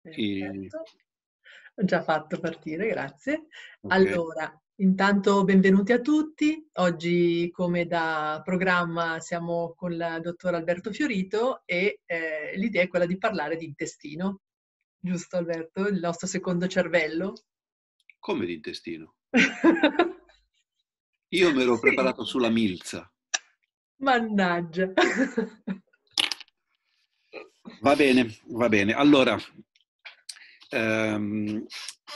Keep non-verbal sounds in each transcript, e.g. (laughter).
Perfetto. Ho già fatto partire, grazie. Okay. Allora, intanto benvenuti a tutti. Oggi, come da programma, siamo con il dottor Alberto Fiorito e eh, l'idea è quella di parlare di intestino. Giusto Alberto? Il nostro secondo cervello? Come di intestino? (laughs) Io me l'ho sì. preparato sulla milza. Mannaggia. (laughs) Va bene, va bene. Allora, Um,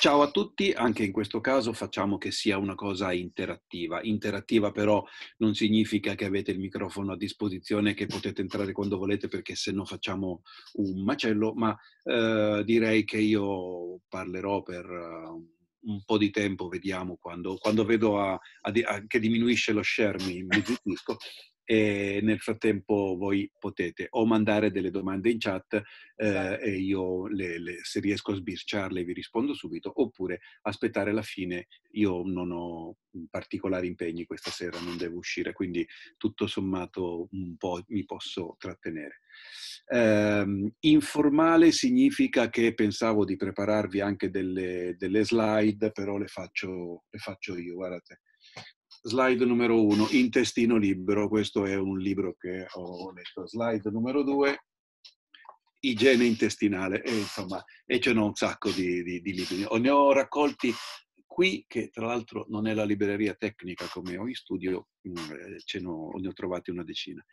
ciao a tutti, anche in questo caso facciamo che sia una cosa interattiva. Interattiva però non significa che avete il microfono a disposizione, che potete entrare quando volete perché se no facciamo un macello, ma uh, direi che io parlerò per uh, un po' di tempo, vediamo quando, quando vedo a, a, a, che diminuisce lo share mi, mi zittisco e nel frattempo voi potete o mandare delle domande in chat eh, esatto. e io le, le, se riesco a sbirciarle vi rispondo subito oppure aspettare la fine io non ho particolari impegni questa sera non devo uscire quindi tutto sommato un po' mi posso trattenere eh, informale significa che pensavo di prepararvi anche delle, delle slide però le faccio, le faccio io guardate Slide numero uno, Intestino libero, questo è un libro che ho letto. Slide numero due, Igiene intestinale, e, insomma, e ce n'ho un sacco di, di, di libri. Ne ho raccolti qui, che tra l'altro non è la libreria tecnica come ho in studio, mm, eh, ce n'ho, ne ho trovati una decina.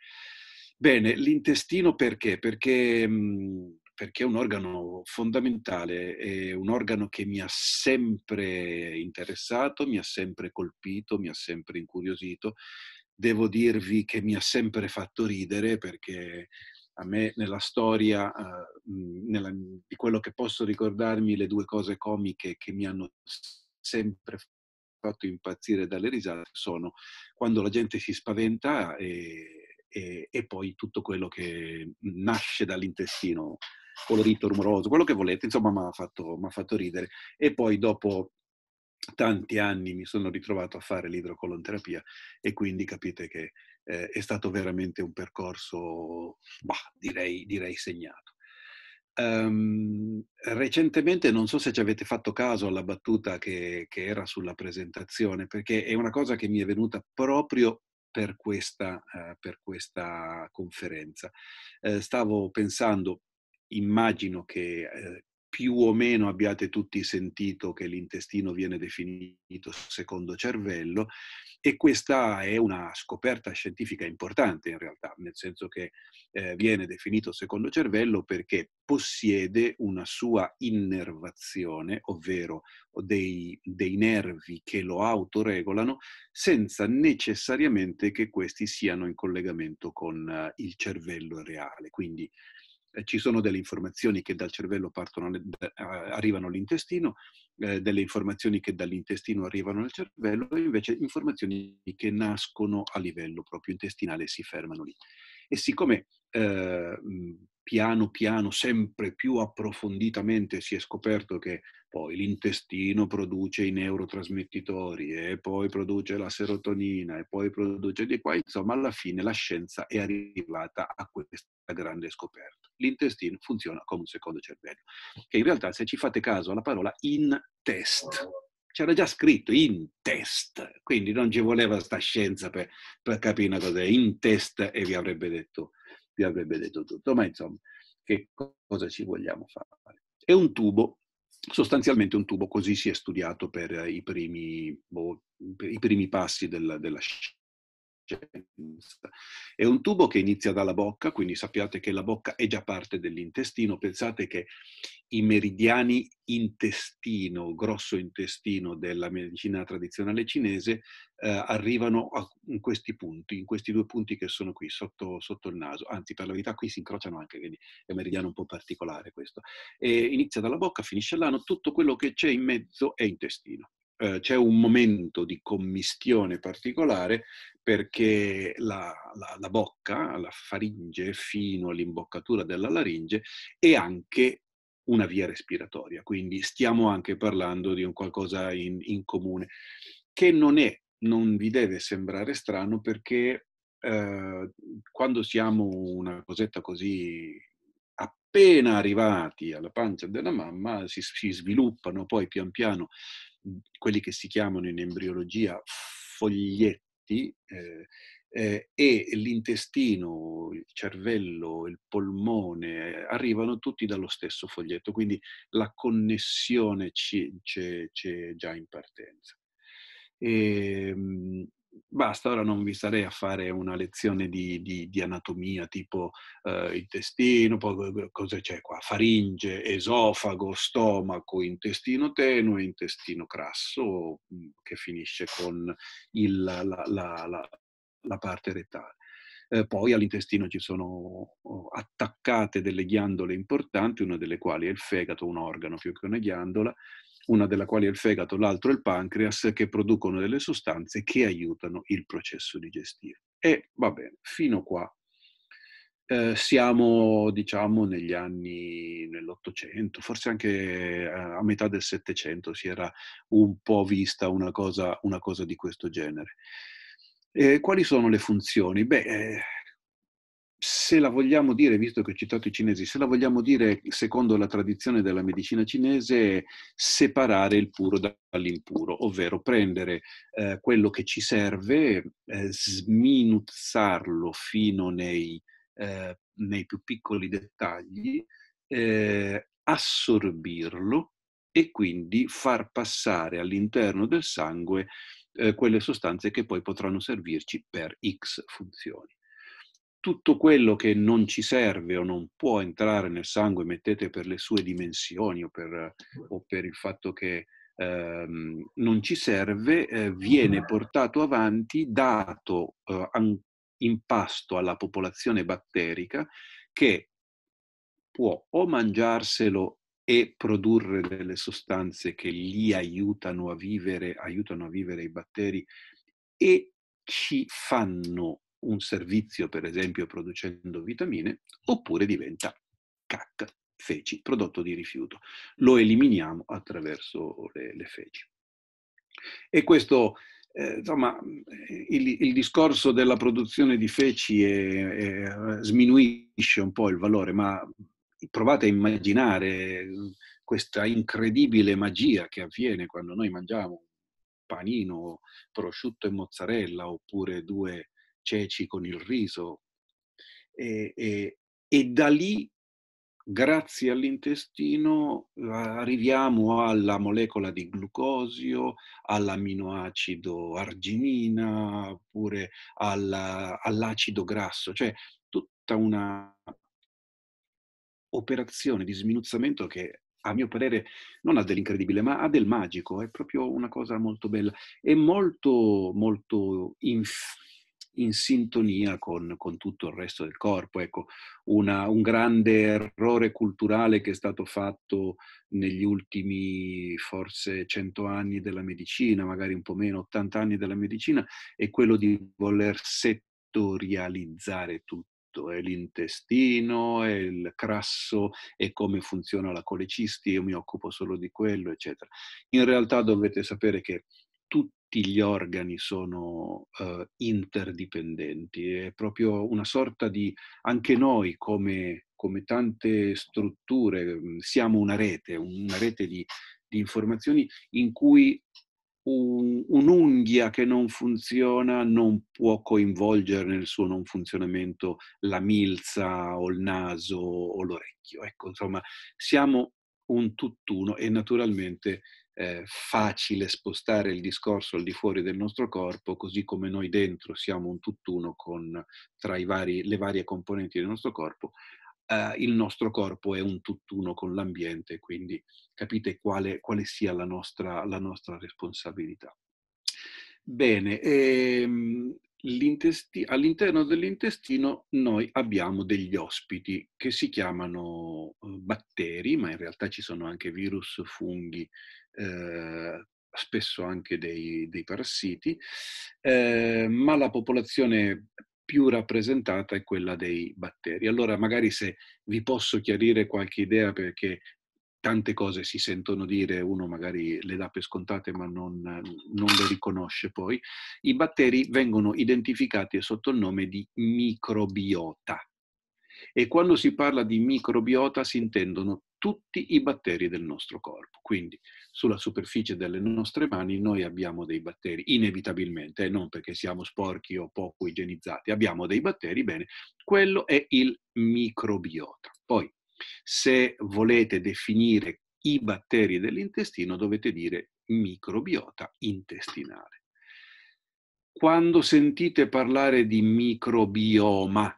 Bene, l'intestino perché? Perché mh, mm, perché è un organo fondamentale, è un organo che mi ha sempre interessato, mi ha sempre colpito, mi ha sempre incuriosito. Devo dirvi che mi ha sempre fatto ridere perché a me nella storia, eh, nella, di quello che posso ricordarmi, le due cose comiche che mi hanno sempre fatto impazzire dalle risate sono quando la gente si spaventa e, e, e poi tutto quello che nasce dall'intestino colorito, rumoroso, quello che volete, insomma mi ha fatto, fatto, ridere. E poi dopo tanti anni mi sono ritrovato a fare l'idrocolonterapia e quindi capite che eh, è stato veramente un percorso, bah, direi, direi segnato. Um, recentemente non so se ci avete fatto caso alla battuta che, che, era sulla presentazione, perché è una cosa che mi è venuta proprio per questa, uh, per questa conferenza. Uh, stavo pensando, immagino che ehm, più o meno abbiate tutti sentito che l'intestino viene definito secondo cervello e questa è una scoperta scientifica importante in realtà, nel senso che eh, viene definito secondo cervello perché possiede una sua innervazione, ovvero dei, dei nervi che lo autoregolano, senza necessariamente che questi siano in collegamento con eh, il cervello reale. Quindi eh, ci sono delle informazioni che dal cervello partono, arrivano all'intestino, eh, delle informazioni che dall'intestino arrivano al cervello, e invece informazioni che nascono a livello proprio intestinale e si fermano lì. E siccome eh, piano piano, sempre più approfonditamente si è scoperto che poi l'intestino produce i neurotrasmettitori e poi produce la serotonina e poi produce di qua, insomma alla fine la scienza è arrivata a questa grande scoperta. L'intestino funziona come un secondo cervello, che in realtà se ci fate caso alla parola in test, c'era già scritto in test, quindi non ci voleva sta scienza per, per capire una cosa, in test e vi avrebbe detto vi avrebbe detto tutto, ma insomma, che cosa ci vogliamo fare? È un tubo, sostanzialmente un tubo, così si è studiato per eh, i primi, boh, per i primi passi della, della è un tubo che inizia dalla bocca, quindi sappiate che la bocca è già parte dell'intestino. Pensate che i meridiani intestino, grosso intestino della medicina tradizionale cinese eh, arrivano a, in questi punti, in questi due punti che sono qui sotto, sotto, il naso. Anzi, per la verità qui si incrociano anche, quindi è un meridiano un po' particolare questo. E inizia dalla bocca, finisce l'anno, tutto quello che c'è in mezzo è intestino. Eh, c'è un momento di commistione particolare perché la, la, la bocca, la faringe fino all'imboccatura della laringe è anche una via respiratoria, quindi stiamo anche parlando di un qualcosa in, in comune, che non è, non vi deve sembrare strano perché eh, quando siamo una cosetta così appena arrivati alla pancia della mamma si, si sviluppano poi pian piano Mhmm, quelli che si chiamano in embriologia foglietti eh, eh, e l'intestino, il cervello, il polmone eh, arrivano tutti dallo stesso foglietto, quindi la connessione c'è, già in partenza. E, ehm, basta, ora non vi sarei a fare una lezione di, di, di anatomia tipo eh, intestino, poi cosa c'è qua? Faringe, esofago, stomaco, intestino tenue, intestino crasso, mm, che finisce con il, la, la, la, la parte retale. Eh, poi all'intestino ci sono oh, attaccate delle ghiandole importanti, una delle quali è il fegato, un organo più che una ghiandola, una della quale è il fegato, l'altro è il pancreas, che producono delle sostanze che aiutano il processo digestivo. E va bene, fino qua eh, siamo, diciamo, negli anni, nell'Ottocento, forse anche eh, a metà del Settecento si era un po' vista una cosa, una cosa di questo genere. Eh, quali sono le funzioni? Beh, eh, se la vogliamo dire, visto che ho citato i cinesi, se la vogliamo dire secondo la tradizione della medicina cinese, separare il puro dall'impuro, ovvero prendere eh, quello che ci serve, eh, sminuzzarlo fino nei, eh, nei, più piccoli dettagli, eh, assorbirlo e quindi far passare all'interno del sangue eh, quelle sostanze che poi potranno servirci per X funzioni tutto quello che non ci serve o non può entrare nel sangue, mettete per le sue dimensioni o per, o per il fatto che ehm, non ci serve, eh, viene portato avanti, dato eh, in pasto alla popolazione batterica che può o mangiarselo e produrre delle sostanze che li aiutano a vivere, aiutano a vivere i batteri e ci fanno un servizio, per esempio producendo vitamine, oppure diventa cacca, feci, prodotto di rifiuto. Lo eliminiamo attraverso le, le feci. E questo, eh, insomma, il, il, discorso della produzione di feci è, è, sminuisce un po' il valore, ma provate a immaginare questa incredibile magia che avviene quando noi mangiamo panino, prosciutto e mozzarella oppure due ceci con il riso. E, e, e da lì, grazie all'intestino, arriviamo alla molecola di glucosio, all'amminoacido arginina, oppure alla, all'acido grasso, cioè tutta una operazione di sminuzzamento che a mio parere non ha dell'incredibile, ma ha del magico, è proprio una cosa molto bella. È molto, molto inf- in sintonia con, con tutto il resto del corpo. Ecco, una, un grande errore culturale che è stato fatto negli ultimi forse 100 anni della medicina, magari un po' meno, 80 anni della medicina, è quello di voler settorializzare tutto è l'intestino, è il crasso, è come funziona la colecisti, io mi occupo solo di quello, eccetera. In realtà dovete sapere che tutti gli organi sono eh, interdipendenti, è proprio una sorta di, anche noi come, come tante strutture, mhmm, siamo una rete, una rete di, di informazioni in cui un'unghia che non funziona non può coinvolgere nel suo non funzionamento la milza o il naso o l'orecchio. Ecco, insomma, siamo un tutt'uno e naturalmente eh, facile spostare il discorso al di fuori del nostro corpo, così come noi dentro siamo un tutt'uno con tra vari, le varie componenti del nostro corpo, eh, il nostro corpo è un tutt'uno con l'ambiente, quindi capite quale, quale sia la nostra, la nostra responsabilità. Bene, ehm, all'interno dell'intestino noi abbiamo degli ospiti che si chiamano eh, batteri, ma in realtà ci sono anche virus, funghi eh, spesso anche dei, dei parassiti, eh, ma la popolazione più rappresentata è quella dei batteri. Allora magari se vi posso chiarire qualche idea perché tante cose si sentono dire, uno magari le dà per scontate ma non, non, le riconosce poi, i batteri vengono identificati sotto il nome di microbiota. E quando si parla di microbiota si intendono tutti i batteri del nostro corpo. Quindi sulla superficie delle nostre mani noi abbiamo dei batteri, inevitabilmente, e eh, non perché siamo sporchi o poco igienizzati, abbiamo dei batteri, bene, quello è il microbiota. Poi, se volete definire i batteri dell'intestino, dovete dire microbiota intestinale. Quando sentite parlare di microbioma,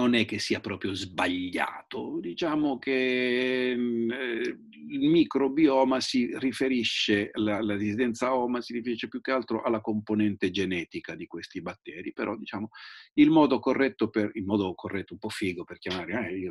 non è che sia proprio sbagliato, diciamo che mm, eh, il microbioma si riferisce, la, la resistenza OMA si riferisce più che altro alla componente genetica di questi batteri, però diciamo il modo corretto, per, il modo corretto un po' figo per chiamare, eh, io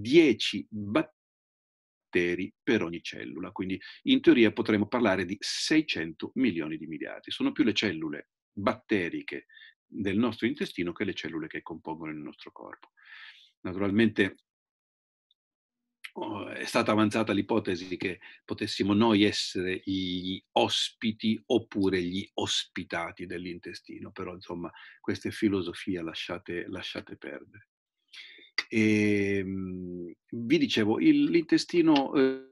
10 batteri per ogni cellula, quindi in teoria potremmo parlare di 600 milioni di miliardi. Sono più le cellule batteriche del nostro intestino che le cellule che compongono il nostro corpo. Naturalmente oh, è stata avanzata l'ipotesi che potessimo noi essere gli ospiti oppure gli ospitati dell'intestino, però insomma queste filosofie lasciate, lasciate perdere. E, ehm, vi dicevo, il, l'intestino eh,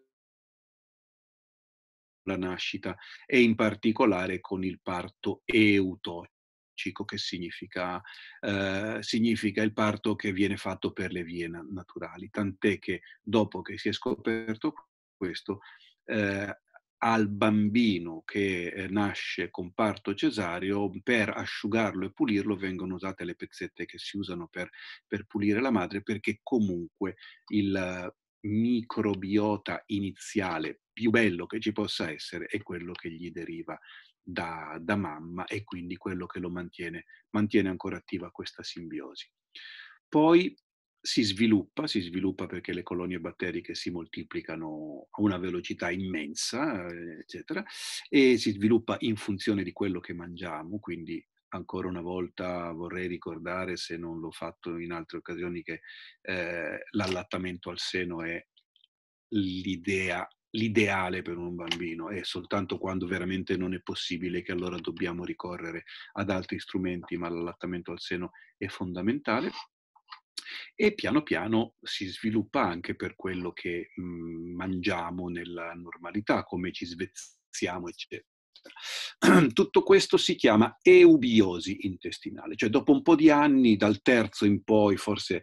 la nascita e in particolare con il parto eutocico, che significa, eh, significa il parto che viene fatto per le vie naturali, tant'è che dopo che si è scoperto questo, eh, al bambino che eh, nasce con parto cesareo, per asciugarlo e pulirlo vengono usate le pezzette che si usano per, per pulire la madre perché comunque il microbiota iniziale più bello che ci possa essere è quello che gli deriva da, da mamma e quindi quello che lo mantiene, mantiene ancora attiva questa simbiosi. Poi si sviluppa, si sviluppa perché le colonie batteriche si moltiplicano a una velocità immensa, eh, eccetera, e si sviluppa in funzione di quello che mangiamo, quindi ancora una volta vorrei ricordare, se non l'ho fatto in altre occasioni, che eh, l'allattamento al seno è l'idea l'ideale per un bambino è soltanto quando veramente non è possibile che allora dobbiamo ricorrere ad altri strumenti, ma l'allattamento al seno è fondamentale e piano piano si sviluppa anche per quello che mh, mhmm, mangiamo nella normalità, come ci svezziamo, eccetera. (clears throat) Tutto questo si chiama eubiosi intestinale, cioè dopo un po' di anni, dal terzo in poi, forse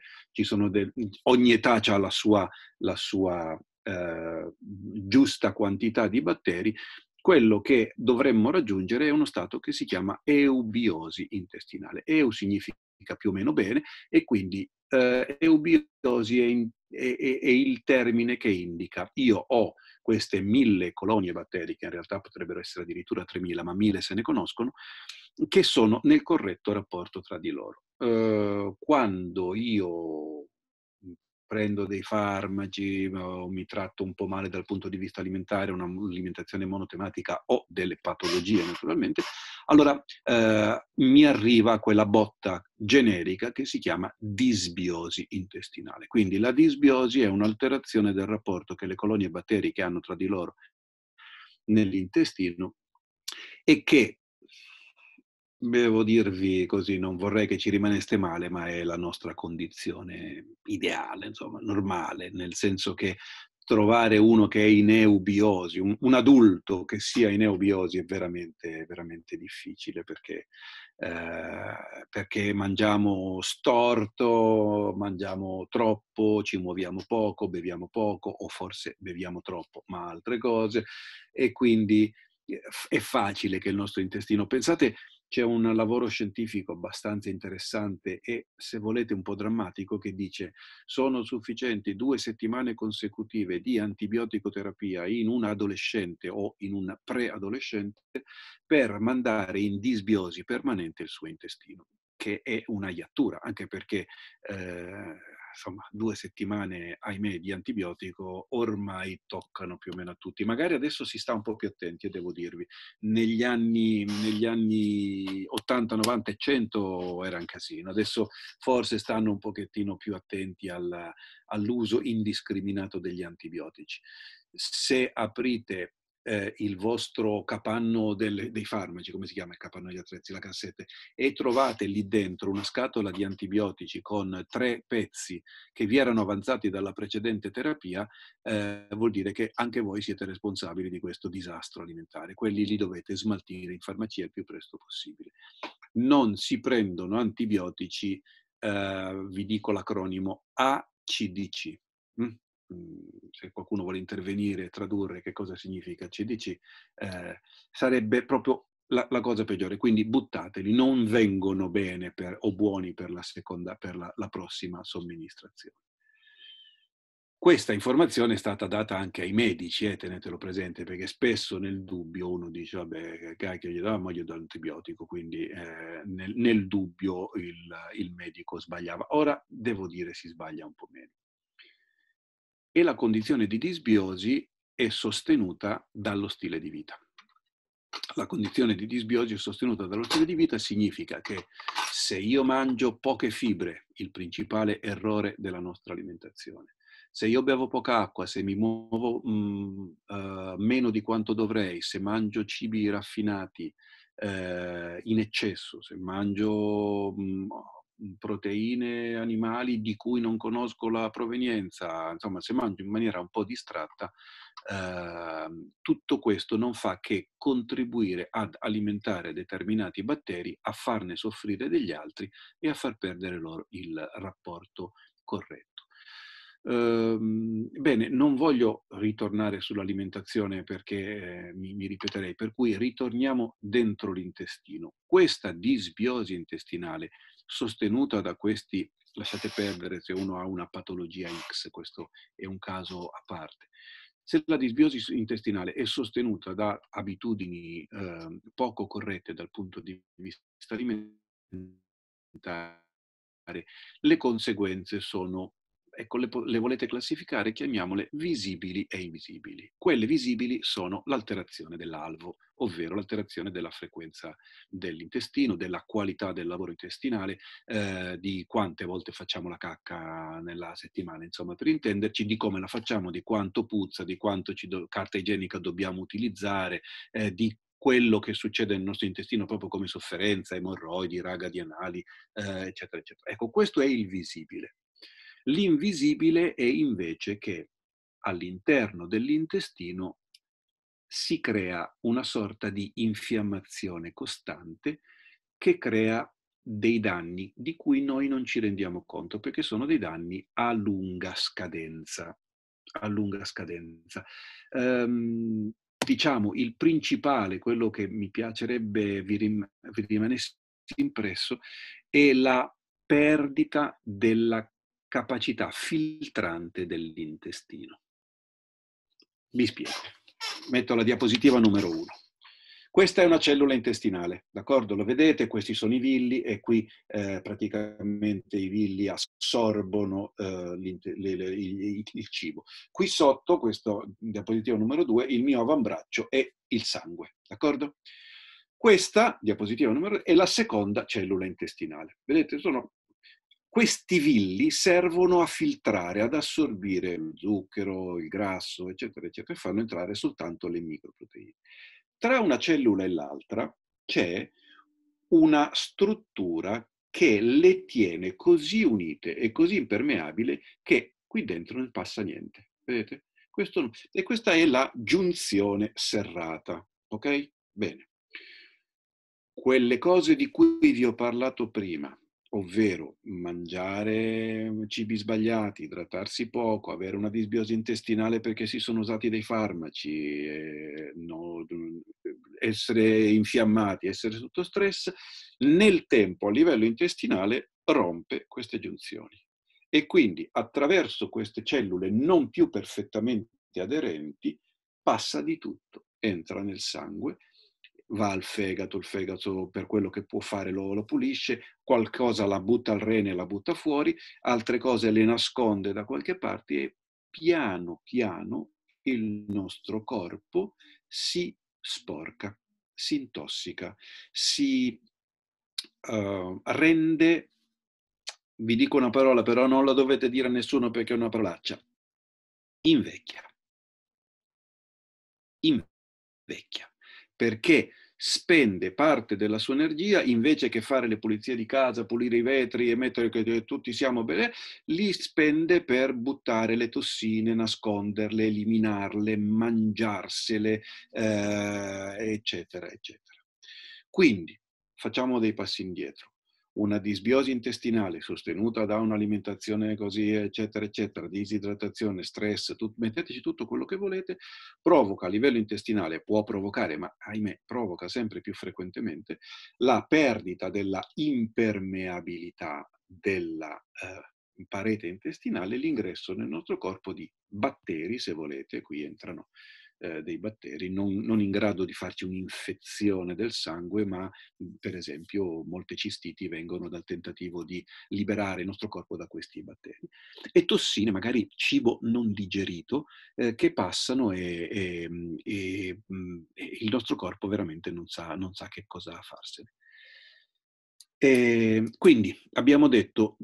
del, ogni età ha la sua, la sua eh, giusta quantità di batteri, quello che dovremmo raggiungere è uno stato che si chiama eubiosi intestinale. Eu significa più o meno bene, e quindi eh, eubiosi è, in, è, è, è, il termine che indica io ho queste mille colonie batteriche, in realtà potrebbero essere addirittura 3000, ma mille se ne conoscono, che sono nel corretto rapporto tra di loro. Eh, quando io prendo dei farmaci o mi tratto un po' male dal punto di vista alimentare, un'alimentazione monotematica o delle patologie naturalmente, allora eh, mi arriva quella botta generica che si chiama disbiosi intestinale. Quindi la disbiosi è un'alterazione del rapporto che le colonie batteriche hanno tra di loro nell'intestino e che devo dirvi così, non vorrei che ci rimaneste male, ma è la nostra condizione ideale, insomma, normale, nel senso che trovare uno che è in eubiosi, un, un adulto che sia in eubiosi è veramente, veramente difficile perché, eh, perché mangiamo storto, mangiamo troppo, ci muoviamo poco, beviamo poco o forse beviamo troppo, ma altre cose e quindi eh, è facile che il nostro intestino, pensate c'è un lavoro scientifico abbastanza interessante e, se volete, un po' drammatico che dice sono sufficienti due settimane consecutive di antibioticoterapia in un adolescente o in un preadolescente per mandare in disbiosi permanente il suo intestino, che è una iattura, anche perché eh, insomma, due settimane, ahimè, di antibiotico ormai toccano più o meno a tutti. Magari adesso si sta un po' più attenti, devo dirvi. Negli anni, negli anni 80, 90 e 100 era un casino. Adesso forse stanno un pochettino più attenti alla, all'uso indiscriminato degli antibiotici. Se aprite eh, il vostro capanno del, dei farmaci, come si chiama il capanno degli attrezzi, la cassetta, e trovate lì dentro una scatola di antibiotici con tre pezzi che vi erano avanzati dalla precedente terapia, eh, vuol dire che anche voi siete responsabili di questo disastro alimentare. Quelli li dovete smaltire in farmacia il più presto possibile. Non si prendono antibiotici, eh, vi dico l'acronimo ACDC, Mhmm, se qualcuno vuole intervenire e tradurre che cosa significa CDC, eh, sarebbe proprio la, la, cosa peggiore. Quindi buttateli, non vengono bene per, o buoni per, la, seconda, per la, la prossima somministrazione. Questa informazione è stata data anche ai medici, eh, tenetelo presente, perché spesso nel dubbio uno dice, vabbè, cacchio, gli dava, ma gli do l'antibiotico, quindi eh, nel, nel, dubbio il, il medico sbagliava. Ora, devo dire, si sbaglia un po' meno e la condizione di disbiosi è sostenuta dallo stile di vita. La condizione di disbiosi sostenuta dallo stile di vita significa che se io mangio poche fibre, il principale errore della nostra alimentazione, se io bevo poca acqua, se mi muovo mh, mm, eh, uh, meno di quanto dovrei, se mangio cibi raffinati uh, in eccesso, se mangio mh, mm, Mhmm, proteine animali di cui non conosco la provenienza, insomma se mangio in maniera un po' distratta, eh, tutto questo non fa che contribuire ad alimentare determinati batteri, a farne soffrire degli altri e a far perdere loro il rapporto corretto. Eh, bene, non voglio ritornare sull'alimentazione perché eh, mi, mi ripeterei, per cui ritorniamo dentro l'intestino. Questa disbiosi intestinale sostenuta da questi, lasciate perdere se uno ha una patologia X, questo è un caso a parte, se la disbiosi intestinale è sostenuta da abitudini eh, poco corrette dal punto di vista alimentare, le conseguenze sono Ecco, le, le, volete classificare, chiamiamole visibili e invisibili. Quelle visibili sono l'alterazione dell'alvo, ovvero l'alterazione della frequenza dell'intestino, della qualità del lavoro intestinale, eh, di quante volte facciamo la cacca nella settimana, insomma, per intenderci, di come la facciamo, di quanto puzza, di quanto do, carta igienica dobbiamo utilizzare, eh, di quello che succede nel nostro intestino proprio come sofferenza, emorroidi, raga di anali, eh, eccetera, eccetera. Ecco, questo è il visibile. L'invisibile è invece che all'interno dell'intestino si crea una sorta di infiammazione costante che crea dei danni di cui noi non ci rendiamo conto perché sono dei danni a lunga scadenza. A lunga scadenza. Um, diciamo il principale, quello che mi piacerebbe vi, rim- vi rimanesse impresso, è la perdita della capacità filtrante dell'intestino. Mi spiego. Metto la diapositiva numero uno. Questa è una cellula intestinale, d'accordo? Lo vedete, questi sono i villi e qui eh, praticamente i villi assorbono eh, il, il cibo. Qui sotto, questo diapositivo numero due, il mio avambraccio è il sangue, d'accordo? Questa, diapositiva numero 2, è la seconda cellula intestinale. Vedete, sono questi villi servono a filtrare, ad assorbire lo zucchero, il grasso, eccetera, eccetera, e fanno entrare soltanto le microproteine. Tra una cellula e l'altra c'è una struttura che le tiene così unite e così impermeabile che qui dentro non passa niente. Vedete? Questo, e questa è la giunzione serrata. Ok? Bene. Quelle cose di cui vi ho parlato prima, ovvero mangiare mhmm, cibi sbagliati, idratarsi poco, avere una disbiosi intestinale perché si sono usati dei farmaci, eh, no, mhmm, essere infiammati, essere sotto stress, nel tempo a livello intestinale rompe queste giunzioni. E quindi attraverso queste cellule non più perfettamente aderenti passa di tutto, entra nel sangue, va al fegato, il fegato per quello che può fare lo, lo, pulisce, qualcosa la butta al rene, la butta fuori, altre cose le nasconde da qualche parte e piano piano il nostro corpo si sporca, si intossica, si uh, rende, vi dico una parola però non la dovete dire a nessuno perché è una parolaccia, invecchia. Invecchia perché spende parte della sua energia invece che fare le pulizie di casa, pulire i vetri e mettere che eh, tutti siamo bene, li spende per buttare le tossine, nasconderle, eliminarle, mangiarsele, eh, eccetera, eccetera. Quindi facciamo dei passi indietro una disbiosi intestinale sostenuta da un'alimentazione così, eccetera, eccetera, disidratazione, stress, tut, metteteci tutto quello che volete, provoca a livello intestinale, può provocare, ma ahimè provoca sempre più frequentemente, la perdita della impermeabilità della eh, parete intestinale, l'ingresso nel nostro corpo di batteri, se volete, qui entrano eh, dei batteri, non, non, in grado di farci un'infezione del sangue, ma per esempio molte cistiti vengono dal tentativo di liberare il nostro corpo da questi batteri. E tossine, magari cibo non digerito, eh, che passano e, e, e, e, il nostro corpo veramente non sa, non sa che cosa farsene. E ehm, quindi abbiamo detto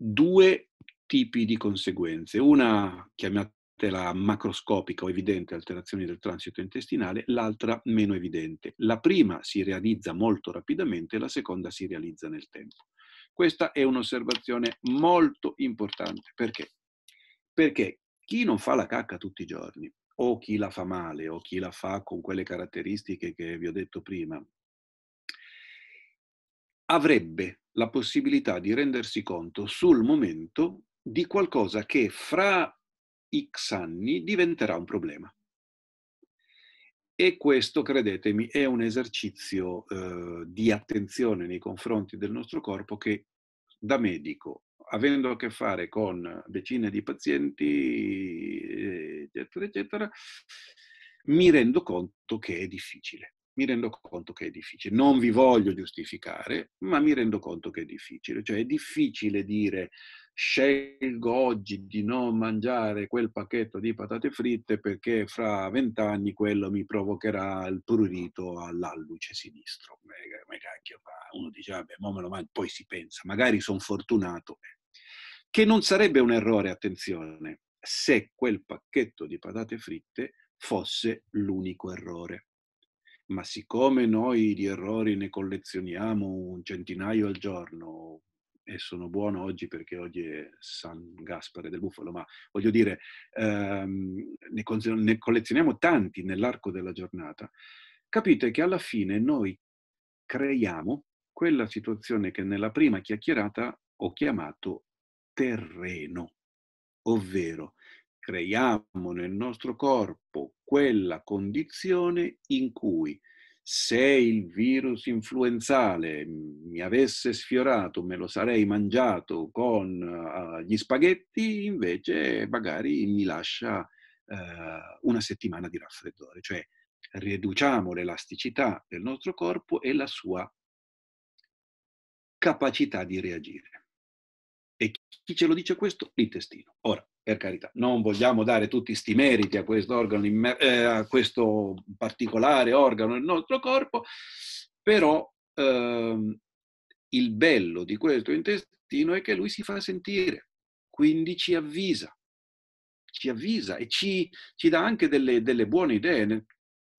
due tipi di conseguenze, una chiamata la macroscopica o evidente alterazione del transito intestinale, l'altra meno evidente. La prima si realizza molto rapidamente, la seconda si realizza nel tempo. Questa è un'osservazione molto importante. Perché? Perché chi non fa la cacca tutti i giorni, o chi la fa male, o chi la fa con quelle caratteristiche che vi ho detto prima, avrebbe la possibilità di rendersi conto sul momento di qualcosa che fra x anni diventerà un problema. E questo, credetemi, è un esercizio eh, di attenzione nei confronti del nostro corpo che da medico, avendo a che fare con decine di pazienti, eccetera, eccetera, mi rendo conto che è difficile mi rendo conto che è difficile. Non vi voglio giustificare, ma mi rendo conto che è difficile. Cioè è difficile dire scelgo oggi di non mangiare quel pacchetto di patate fritte perché fra vent'anni quello mi provocherà il prurito all'alluce sinistro. Ma cacchio, uno dice, vabbè, mo me lo mangio, poi si pensa, magari sono fortunato. Eh. Che non sarebbe un errore, attenzione, se quel pacchetto di patate fritte fosse l'unico errore ma siccome noi di errori ne collezioniamo un centinaio al giorno, e sono buono oggi perché oggi è San Gaspare del Bufalo, ma voglio dire, ehm, ne, collezioniamo tanti nell'arco della giornata, capite che alla fine noi creiamo quella situazione che nella prima chiacchierata ho chiamato terreno, ovvero creiamo nel nostro corpo quella condizione in cui se il virus influenzale mi avesse sfiorato, me lo sarei mangiato con uh, gli spaghetti, invece magari mi lascia uh, una settimana di raffreddore. Cioè riduciamo l'elasticità del nostro corpo e la sua capacità di reagire. E chi ce lo dice questo? L'intestino. Ora, per carità, non vogliamo dare tutti questi meriti a questo, organo, eh, a questo particolare organo del nostro corpo, però ehm, il bello di questo intestino è che lui si fa sentire, quindi ci avvisa, ci avvisa e ci, ci dà anche delle, delle buone idee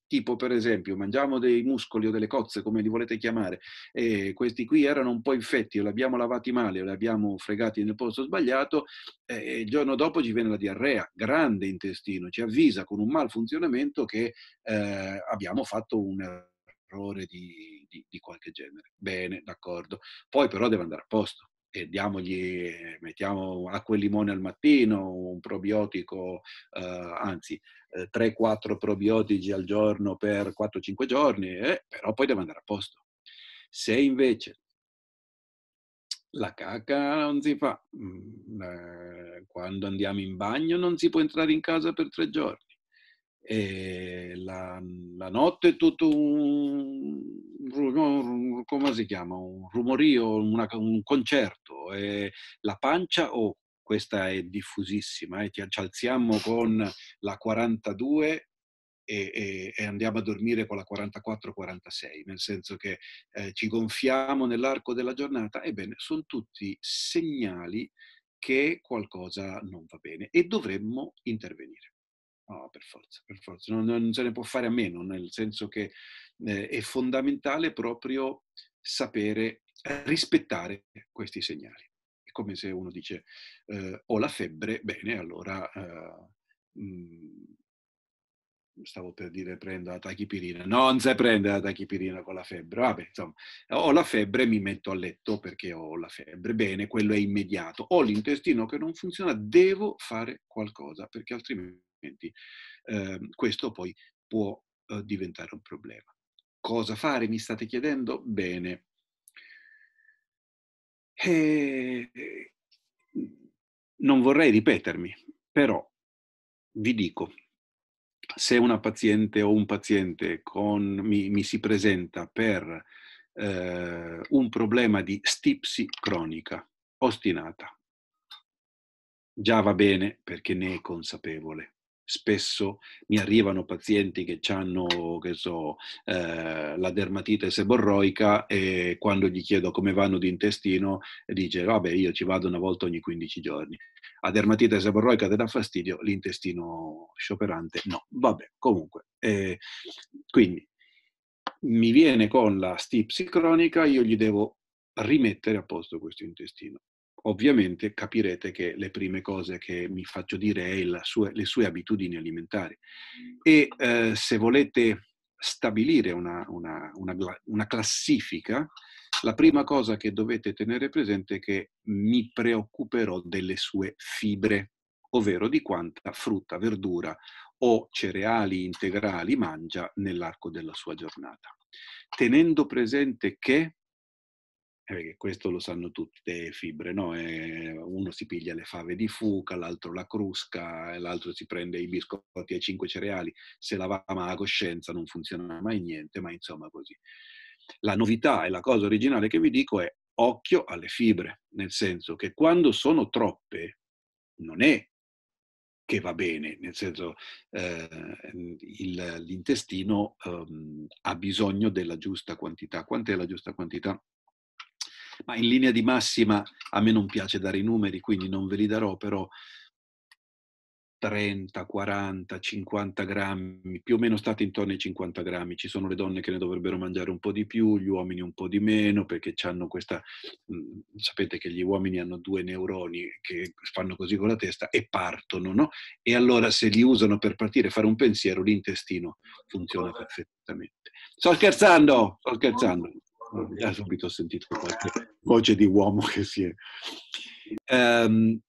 tipo per esempio mangiamo dei muscoli o delle cozze, come li volete chiamare, e questi qui erano un po' infetti o li abbiamo lavati male o li abbiamo fregati nel posto sbagliato, e il giorno dopo ci viene la diarrea, grande intestino, ci avvisa con un malfunzionamento che eh, abbiamo fatto un errore di, di, di qualche genere. Bene, d'accordo. Poi però deve andare a posto e diamogli, mettiamo acqua e limone al mattino, un probiotico, eh, anzi eh, 3-4 probiotici al giorno per 4-5 giorni, eh, però poi deve andare a posto. Se invece la caca non si fa, mm, eh, quando andiamo in bagno non si può entrare in casa per tre giorni, e la, la notte è tutto un, come si chiama? un rumorio, una, un concerto. E la pancia, oh, questa è diffusissima, eh, ti, ci alziamo con la 42 e, e, e, andiamo a dormire con la 44-46, nel senso che eh, ci gonfiamo nell'arco della giornata, ebbene, sono tutti segnali che qualcosa non va bene e dovremmo intervenire. No, per forza, per forza. Non, non, se ne può fare a meno, nel senso che eh, è fondamentale proprio sapere rispettare questi segnali. È come se uno dice eh, ho la febbre, bene, allora eh, mh, mm, stavo per dire prendo la tachipirina, non si prende la tachipirina con la febbre, vabbè, insomma, ho la febbre, mi metto a letto perché ho la febbre, bene, quello è immediato, ho l'intestino che non funziona, devo fare qualcosa perché altrimenti eh, questo poi può eh, diventare un problema. Cosa fare, mi state chiedendo? Bene. E... Eh, non vorrei ripetermi, però vi dico, se una paziente o un paziente con, mi, mi, si presenta per eh, un problema di stipsi cronica, ostinata, già va bene perché ne è consapevole spesso mi arrivano pazienti che hanno, che so, eh, la dermatite seborroica e quando gli chiedo come vanno di intestino, dice vabbè io ci vado una volta ogni 15 giorni. La dermatite seborroica ti dà fastidio, l'intestino scioperante no. Vabbè, comunque. Eh, quindi mi viene con la stipsi cronica, io gli devo rimettere a posto questo intestino ovviamente capirete che le prime cose che mi faccio dire è sue, le sue abitudini alimentari. E eh, se volete stabilire una, una, una, una, classifica, la prima cosa che dovete tenere presente è che mi preoccuperò delle sue fibre, ovvero di quanta frutta, verdura o cereali integrali mangia nell'arco della sua giornata, tenendo presente che eh, perché questo lo sanno tutte le fibre, no? Eh, uno si piglia le fave di fuca, l'altro la crusca, eh, l'altro si prende i biscotti e cinque cereali, se la va a coscienza non funziona mai niente, ma insomma così. La novità e la cosa originale che vi dico è occhio alle fibre, nel senso che quando sono troppe non è che va bene, nel senso eh, il, l'intestino eh, ha bisogno della giusta quantità. Quant'è la giusta quantità? ma in linea di massima a me non piace dare i numeri, quindi non ve li darò, però 30, 40, 50 grammi, più o meno state intorno ai 50 grammi. Ci sono le donne che ne dovrebbero mangiare un po' di più, gli uomini un po' di meno, perché hanno questa... Mm, sapete che gli uomini hanno due neuroni che fanno così con la testa e partono, no? E allora se li usano per partire, fare un pensiero, l'intestino funziona perfettamente. Sto scherzando, sto scherzando. Da eh, subito ho sentito qualche voce di uomo che si è... Um,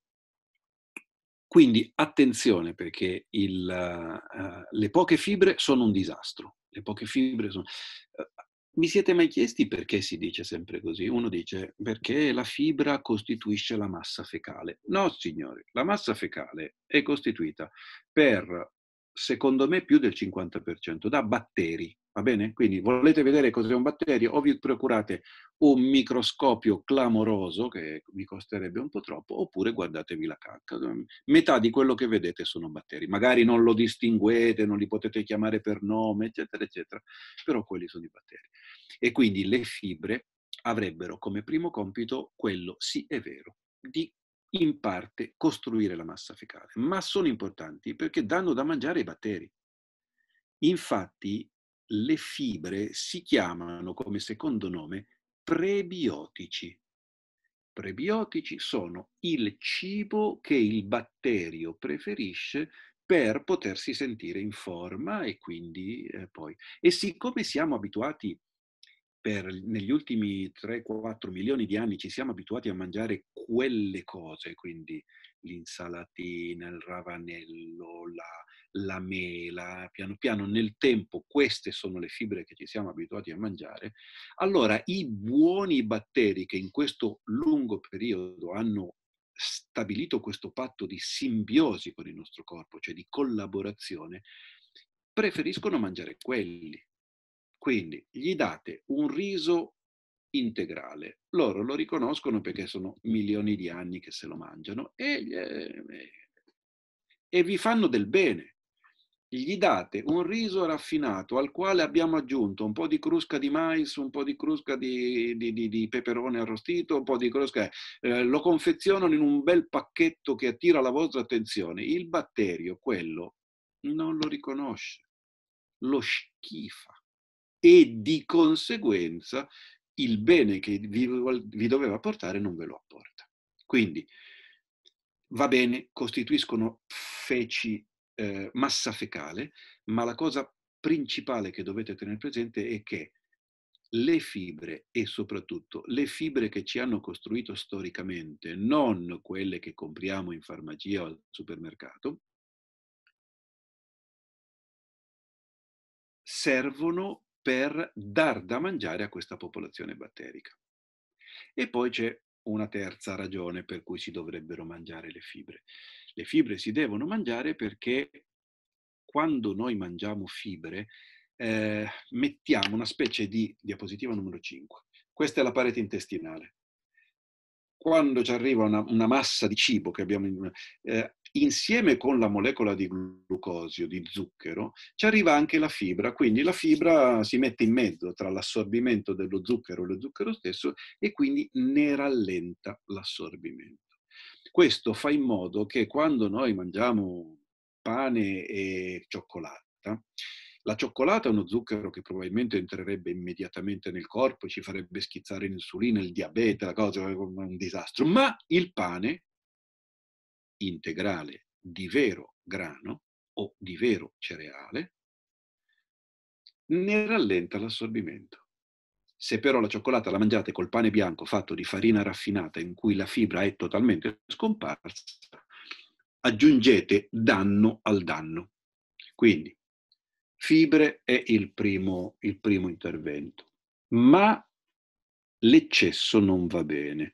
quindi attenzione perché il, uh, le poche fibre sono un disastro. Le poche fibre sono... Eh, mi siete mai chiesti perché si dice sempre così? Uno dice perché la fibra costituisce la massa fecale. No, signori, la massa fecale è costituita per, secondo me, più del 50% da batteri. Va bene? Quindi volete vedere cos'è un batterio o vi procurate un microscopio clamoroso, che vi costerebbe un po' troppo, oppure guardatevi la cacca. Metà di quello che vedete sono batteri. Magari non lo distinguete, non li potete chiamare per nome, eccetera, eccetera, però quelli sono i batteri. E quindi le fibre avrebbero come primo compito quello, sì è vero, di in parte costruire la massa fecale, ma sono importanti perché danno da mangiare ai batteri. Infatti le fibre si chiamano come secondo nome prebiotici. Prebiotici sono il cibo che il batterio preferisce per potersi sentire in forma e quindi eh, poi. E siccome siamo abituati, per, negli ultimi 3-4 milioni di anni ci siamo abituati a mangiare quelle cose, quindi l'insalatina, il ravanello, la, la mela, piano piano nel tempo queste sono le fibre che ci siamo abituati a mangiare, allora i buoni batteri che in questo lungo periodo hanno stabilito questo patto di simbiosi con il nostro corpo, cioè di collaborazione, preferiscono mangiare quelli. Quindi gli date un riso integrale. Loro lo riconoscono perché sono milioni di anni che se lo mangiano e, e, eh, eh, e vi fanno del bene gli date un riso raffinato al quale abbiamo aggiunto un po' di crusca di mais, un po' di crusca di, di, di, di peperone arrostito, un po' di crusca, eh, lo confezionano in un bel pacchetto che attira la vostra attenzione, il batterio, quello, non lo riconosce, lo schifa e di conseguenza il bene che vi, vi doveva portare non ve lo apporta. Quindi, va bene, costituiscono feci eh, massa fecale, ma la cosa principale che dovete tenere presente è che le fibre e soprattutto le fibre che ci hanno costruito storicamente, non quelle che compriamo in farmacia o al supermercato, servono per dar da mangiare a questa popolazione batterica. E poi c'è una terza ragione per cui si dovrebbero mangiare le fibre. Le fibre si devono mangiare perché quando noi mangiamo fibre eh, mettiamo una specie di diapositiva numero 5. Questa è la parete intestinale. Quando ci arriva una, una massa di cibo che abbiamo eh, insieme con la molecola di glucosio, di zucchero, ci arriva anche la fibra, quindi la fibra si mette in mezzo tra l'assorbimento dello zucchero e lo zucchero stesso e quindi ne rallenta l'assorbimento. Questo fa in modo che quando noi mangiamo pane e cioccolata, la cioccolata è uno zucchero che probabilmente entrerebbe immediatamente nel corpo, ci farebbe schizzare l'insulina, il diabete, la cosa è un disastro, ma il pane integrale di vero grano o di vero cereale ne rallenta l'assorbimento. Se però la cioccolata la mangiate col pane bianco fatto di farina raffinata in cui la fibra è totalmente scomparsa, aggiungete danno al danno. Quindi fibre è il primo, il primo intervento, ma l'eccesso non va bene.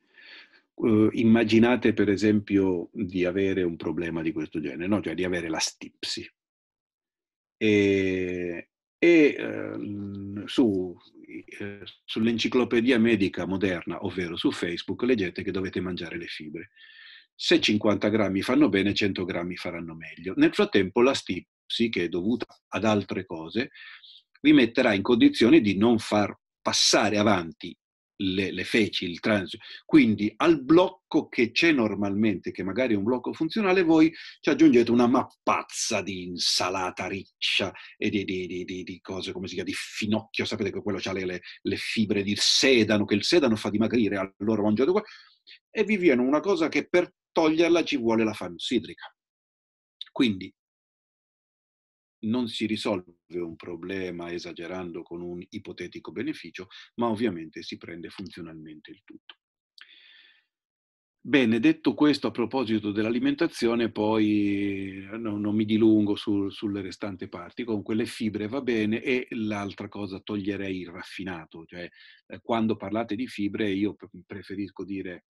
Uh, immaginate per esempio di avere un problema di questo genere, no? cioè di avere la stipsi. E e eh, su, eh, sull'enciclopedia medica moderna, ovvero su Facebook, leggete che dovete mangiare le fibre. Se 50 grammi fanno bene, 100 grammi faranno meglio. Nel frattempo la stipsi, che è dovuta ad altre cose, vi metterà in condizione di non far passare avanti le, le feci, il transito. Quindi al blocco che c'è normalmente, che magari è un blocco funzionale, voi ci aggiungete una mappazza di insalata riccia e di, di, di, di cose, come si chiama, di finocchio, sapete che quello ha le, le, fibre di sedano, che il sedano fa dimagrire, allora mangiate qua, e vi viene una cosa che per toglierla ci vuole la fansidrica. Quindi non si risolve un problema esagerando con un ipotetico beneficio, ma ovviamente si prende funzionalmente il tutto. Bene, detto questo a proposito dell'alimentazione, poi eh, no, non mi dilungo su, sulle restanti parti, comunque le fibre va bene e l'altra cosa toglierei il raffinato, cioè eh, quando parlate di fibre io preferisco dire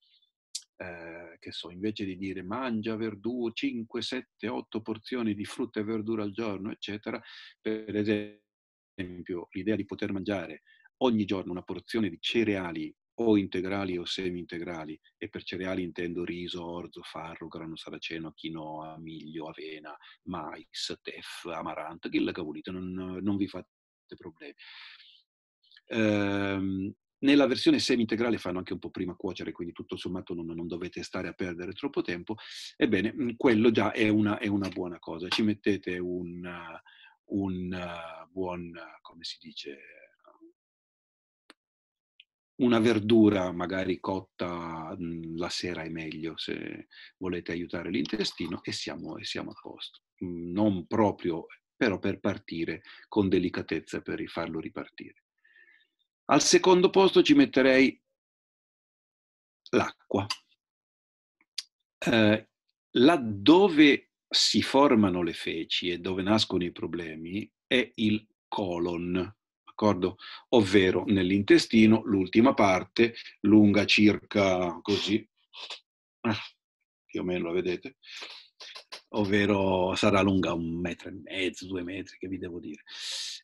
eh, che so, invece di dire mangia verdura 5, 7, 8 porzioni di frutta e verdura al giorno, eccetera, per esempio l'idea di poter mangiare ogni giorno una porzione di cereali o integrali o semi-integrali, e per cereali intendo riso, orzo, farro, grano saraceno, quinoa, miglio, avena, mais, tef, amaranto, che la cavolita, non, non vi fate problemi. Ehm, nella versione semi-integrale fanno anche un po' prima cuocere, quindi tutto sommato non, non dovete stare a perdere troppo tempo. Ebbene, mhmm, quello già è una, è una buona cosa. Ci mettete un, un buon, come si dice, una verdura magari cotta mhmm, la sera è meglio se volete aiutare l'intestino e siamo, e siamo a posto. Mhmm, non proprio, però per partire con delicatezza per farlo ripartire. Al secondo posto ci metterei l'acqua. Eh, laddove si formano le feci e dove nascono i problemi è il colon, d'accordo? Ovvero nell'intestino, l'ultima parte, lunga circa così, eh, più o meno la vedete, ovvero sarà lunga un metro e mezzo, due metri, che vi devo dire.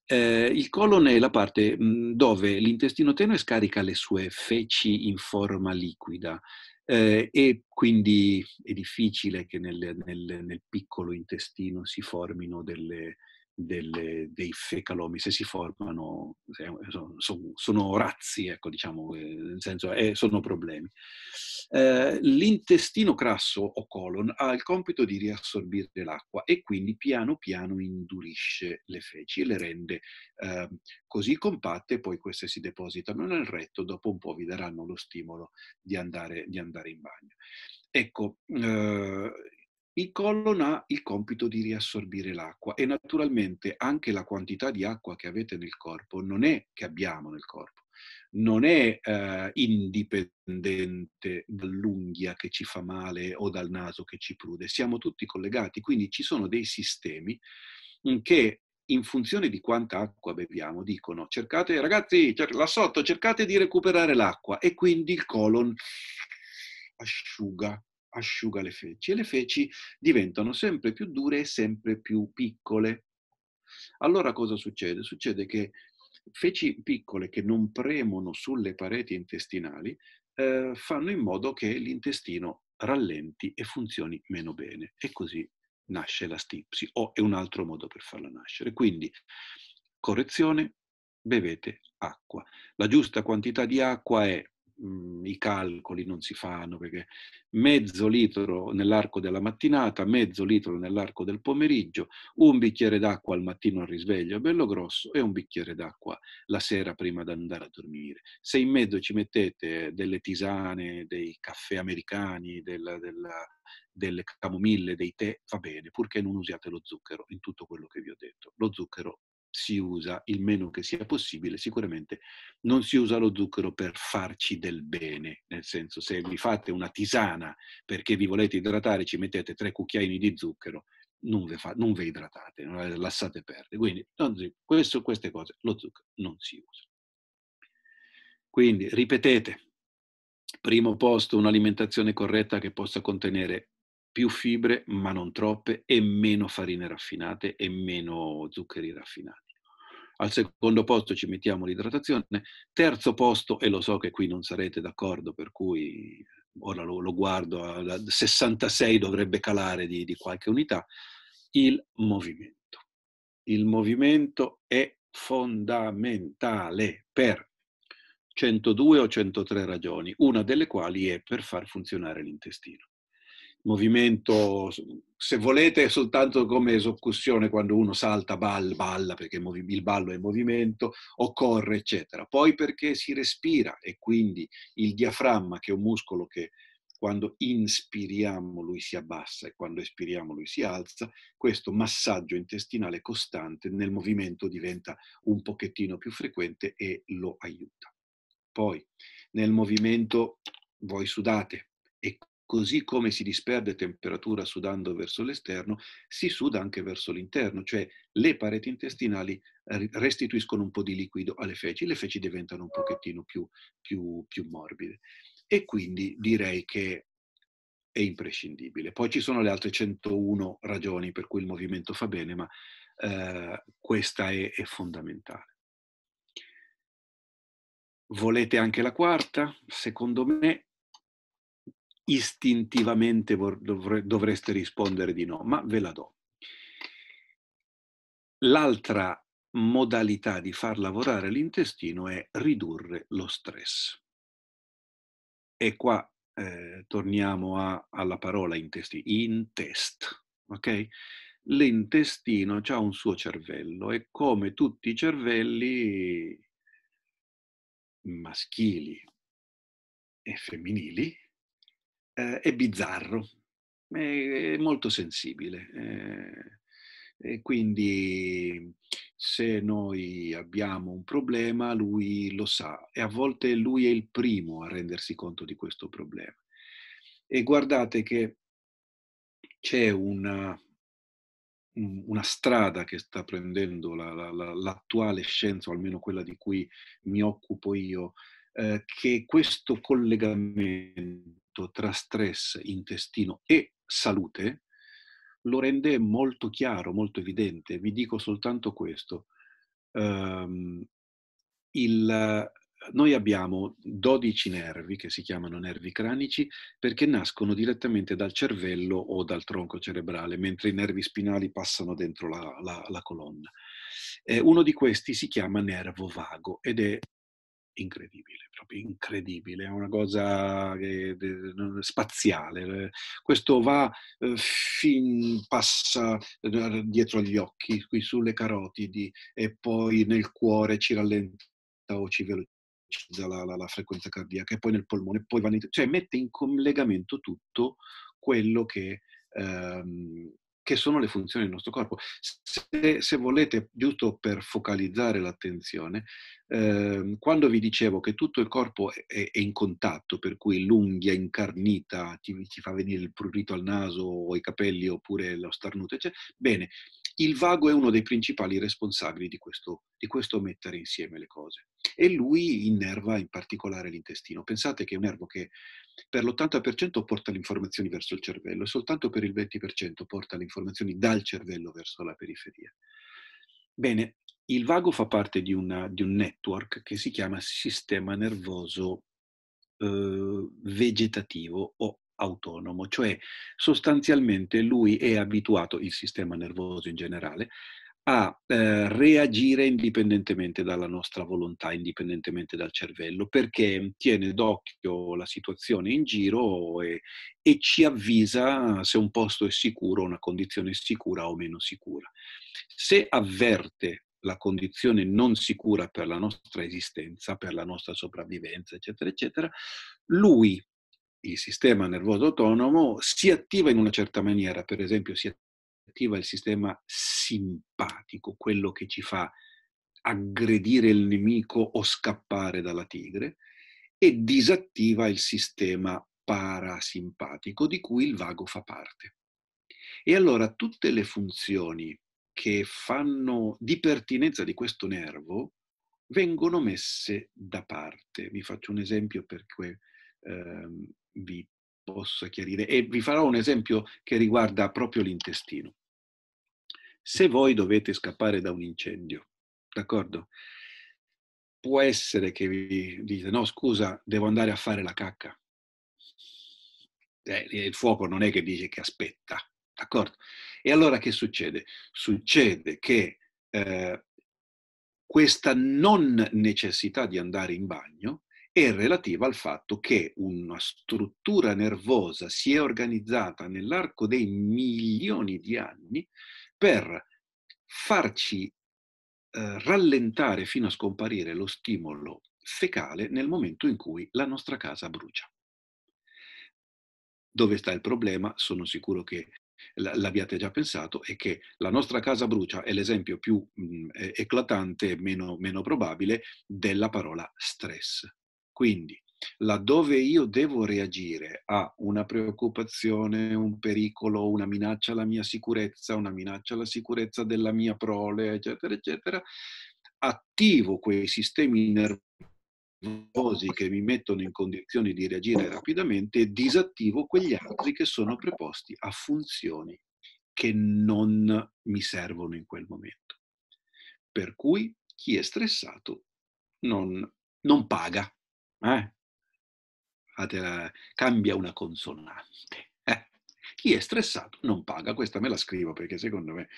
Eh, il colon è la parte mm, dove l'intestino tenue scarica le sue feci in forma liquida eh, e quindi è difficile che nel, nel, nel piccolo intestino si formino delle, delle, dei fecalomi se si formano, sono, sono razzi, ecco, diciamo, eh, nel senso eh, sono problemi. Eh, l'intestino crasso o colon ha il compito di riassorbire l'acqua e quindi piano piano indurisce le feci e le rende eh, così compatte, poi queste si depositano nel retto, dopo un po' vi daranno lo stimolo di andare, di andare in bagno. Ecco, eh, il colon ha il compito di riassorbire l'acqua e naturalmente anche la quantità di acqua che avete nel corpo non è che abbiamo nel corpo, non è eh, indipendente dall'unghia che ci fa male o dal naso che ci prude, siamo tutti collegati, quindi ci sono dei sistemi che in funzione di quanta acqua beviamo dicono cercate ragazzi là sotto cercate di recuperare l'acqua e quindi il colon asciuga asciuga le feci e le feci diventano sempre più dure e sempre più piccole. Allora cosa succede? Succede che feci piccole che non premono sulle pareti intestinali eh, fanno in modo che l'intestino rallenti e funzioni meno bene e così nasce la stipsi o è un altro modo per farla nascere. Quindi correzione, bevete acqua. La giusta quantità di acqua è Mhmm, i calcoli non si fanno perché mezzo litro nell'arco della mattinata, mezzo litro nell'arco del pomeriggio, un bicchiere d'acqua al mattino al risveglio bello grosso e un bicchiere d'acqua la sera prima di andare a dormire. Se in mezzo ci mettete delle tisane, dei caffè americani, della, della, delle camomille, dei tè, va bene, purché non usiate lo zucchero in tutto quello che vi ho detto. Lo zucchero si usa, il meno che sia possibile, sicuramente non si usa lo zucchero per farci del bene, nel senso se vi fate una tisana perché vi volete idratare ci mettete tre cucchiaini di zucchero, non vi, fa, non vi idratate, non lasciate perdere. Quindi questo, queste cose, lo zucchero non si usa. Quindi ripetete, primo posto un'alimentazione corretta che possa contenere più fibre, ma non troppe, e meno farine raffinate e meno zuccheri raffinati al secondo posto ci mettiamo l'idratazione, terzo posto, e lo so che qui non sarete d'accordo, per cui ora lo, lo guardo, eh, al 66 dovrebbe calare di, di qualche unità, il movimento. Il movimento è fondamentale per 102 o 103 ragioni, una delle quali è per far funzionare l'intestino movimento, se volete, soltanto come esoccussione quando uno salta, balla, balla, perché il ballo è movimento, occorre, eccetera. Poi perché si respira e quindi il diaframma, che è un muscolo che quando inspiriamo lui si abbassa e quando espiriamo lui si alza, questo massaggio intestinale costante nel movimento diventa un pochettino più frequente e lo aiuta. Poi nel movimento voi sudate e così come si disperde temperatura sudando verso l'esterno, si suda anche verso l'interno, cioè le pareti intestinali eh, restituiscono un po' di liquido alle feci, le feci diventano un pochettino più, più, più morbide. E quindi direi che è imprescindibile. Poi ci sono le altre 101 ragioni per cui il movimento fa bene, ma eh, questa è, è fondamentale. Volete anche la quarta? Secondo me istintivamente dovreste rispondere di no, ma ve la do. L'altra modalità di far lavorare l'intestino è ridurre lo stress. E qua eh, torniamo a, alla parola intestino, intest, ok? L'intestino ha un suo cervello e come tutti i cervelli maschili e femminili, eh, è bizzarro, è, è, molto sensibile. Eh, quindi se noi abbiamo un problema, lui lo sa e a volte lui è il primo a rendersi conto di questo problema. E guardate che c'è una, una strada che sta prendendo la, la, la, l'attuale scienza, o almeno quella di cui mi occupo io, eh, che questo collegamento conflitto tra stress, intestino e salute lo rende molto chiaro, molto evidente. Vi dico soltanto questo. Um, il, noi abbiamo 12 nervi che si chiamano nervi cranici perché nascono direttamente dal cervello o dal tronco cerebrale, mentre i nervi spinali passano dentro la, la, la colonna. Eh, uno di questi si chiama nervo vago ed è incredibile, proprio incredibile, è una cosa che, spaziale. Eh. Questo va eh, fin, passa eh, dietro gli occhi, qui sulle carotidi e poi nel cuore ci rallenta o ci velocizza la, la, la frequenza cardiaca e poi nel polmone, poi va cioè mette in collegamento tutto quello che ehm, che sono le funzioni del nostro corpo. Se, se volete, giusto per focalizzare l'attenzione, eh, quando vi dicevo che tutto il corpo è, è in contatto, per cui l'unghia incarnita ti, ti, fa venire il prurito al naso o i capelli oppure lo starnuto, eccetera, bene, il vago è uno dei principali responsabili di questo, di questo mettere insieme le cose. E lui innerva in particolare l'intestino. Pensate che è un nervo che per l'80% porta le informazioni verso il cervello e soltanto per il 20% porta le informazioni dal cervello verso la periferia. Bene, il vago fa parte di, una, di un network che si chiama sistema nervoso eh, vegetativo o autonomo, cioè sostanzialmente lui è abituato, il sistema nervoso in generale, a eh, reagire indipendentemente dalla nostra volontà, indipendentemente dal cervello, perché tiene d'occhio la situazione in giro e, e ci avvisa se un posto è sicuro, una condizione sicura o meno sicura. Se avverte la condizione non sicura per la nostra esistenza, per la nostra sopravvivenza, eccetera, eccetera, lui il sistema nervoso autonomo si attiva in una certa maniera, per esempio si attiva il sistema simpatico, quello che ci fa aggredire il nemico o scappare dalla tigre, e disattiva il sistema parasimpatico di cui il vago fa parte. E allora tutte le funzioni che fanno di pertinenza di questo nervo vengono messe da parte. Vi faccio un esempio perché ehm, vi possa chiarire. E vi farò un esempio che riguarda proprio l'intestino. Se voi dovete scappare da un incendio, d'accordo? Può essere che vi dite, no scusa, devo andare a fare la cacca. Eh, il fuoco non è che dice che aspetta, d'accordo? E allora che succede? Succede che eh, questa non necessità di andare in bagno è relativa al fatto che una struttura nervosa si è organizzata nell'arco dei milioni di anni per farci eh, rallentare fino a scomparire lo stimolo fecale nel momento in cui la nostra casa brucia. Dove sta il problema? Sono sicuro che l'abbiate già pensato, è che la nostra casa brucia è l'esempio più mh, mm, eclatante, meno, meno probabile, della parola stress. Quindi, laddove io devo reagire a una preoccupazione, un pericolo, una minaccia alla mia sicurezza, una minaccia alla sicurezza della mia prole, eccetera, eccetera, attivo quei sistemi nervosi che mi mettono in condizioni di reagire rapidamente e disattivo quegli altri che sono preposti a funzioni che non mi servono in quel momento. Per cui chi è stressato non, non paga eh? cambia una consonante. Eh, chi è stressato non paga, questa me la scrivo perché secondo me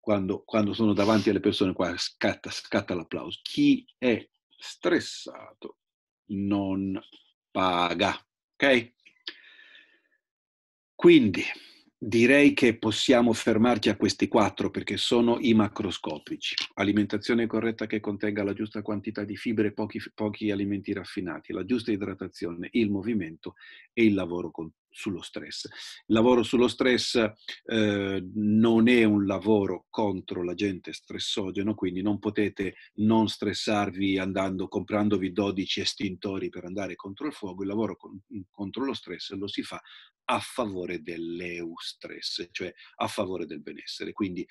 quando, quando sono davanti alle persone qua scatta, scatta l'applauso. Chi è stressato non paga. Ok? Quindi Direi che possiamo fermarci a questi quattro perché sono i macroscopici. Alimentazione corretta che contenga la giusta quantità di fibre e pochi, pochi, alimenti raffinati, la giusta idratazione, il movimento e il lavoro sullo stress. Il lavoro sullo stress eh, non è un lavoro contro l'agente stressogeno, quindi non potete non stressarvi andando, comprandovi 12 estintori per andare contro il fuoco. Il lavoro con, contro lo stress lo si fa a favore dell'eustress, cioè a favore del benessere. Quindi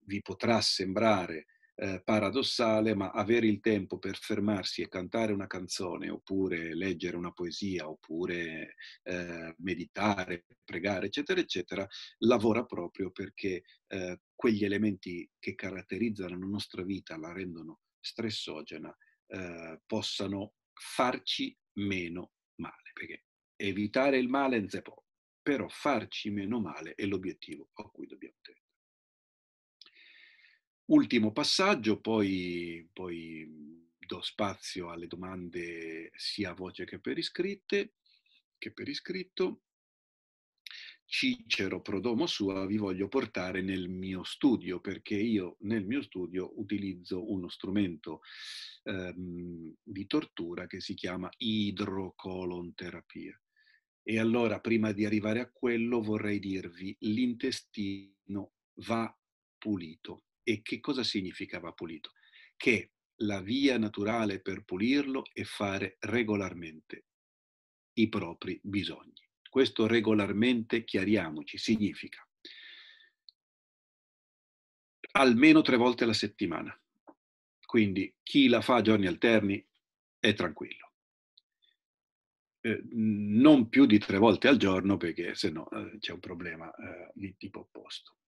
vi potrà sembrare eh, paradossale, ma avere il tempo per fermarsi e cantare una canzone, oppure leggere una poesia, oppure eh, meditare, pregare, eccetera, eccetera, lavora proprio perché eh, quegli elementi che caratterizzano la nostra vita, la rendono stressogena, eh, possano farci meno male, perché evitare il male non si può, però farci meno male è l'obiettivo a cui dobbiamo tenere. Ultimo passaggio, poi, poi, do spazio alle domande sia a voce che per, iscritte, che per iscritto. Cicero Prodomo Sua vi voglio portare nel mio studio perché io nel mio studio utilizzo uno strumento ehm, di tortura che si chiama idrocolonterapia. E allora prima di arrivare a quello vorrei dirvi l'intestino va pulito e che cosa significava pulito? Che la via naturale per pulirlo è fare regolarmente i propri bisogni. Questo regolarmente, chiariamoci, significa almeno tre volte alla settimana. Quindi chi la fa a giorni alterni è tranquillo. Eh, non più di tre volte al giorno perché se no eh, c'è un problema eh, di tipo opposto.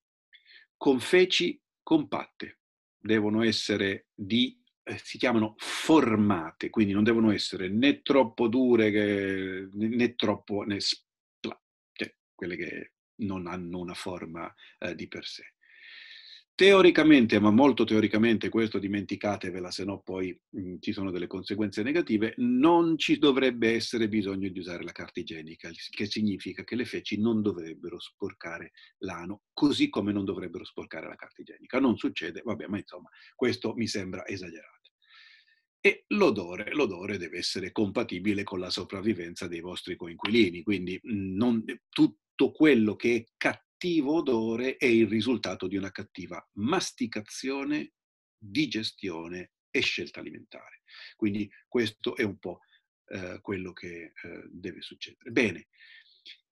Con feci compatte, devono essere di eh, si chiamano formate, quindi non devono essere né troppo dure che, né troppo né spla, cioè quelle che non hanno una forma eh, di per sé. Teoricamente, ma molto teoricamente, questo dimenticatevela, se no poi mh, mhmm, ci sono delle conseguenze negative, non ci dovrebbe essere bisogno di usare la carta igienica, che significa che le feci non dovrebbero sporcare l'ano, così come non dovrebbero sporcare la carta igienica. Non succede, vabbè, ma insomma, questo mi sembra esagerato. E l'odore, l'odore deve essere compatibile con la sopravvivenza dei vostri coinquilini, quindi mh, mhmm, non, tutto quello che è cattivo cattivo odore è il risultato di una cattiva masticazione, digestione e scelta alimentare. Quindi questo è un po' eh, quello che eh, deve succedere. Bene,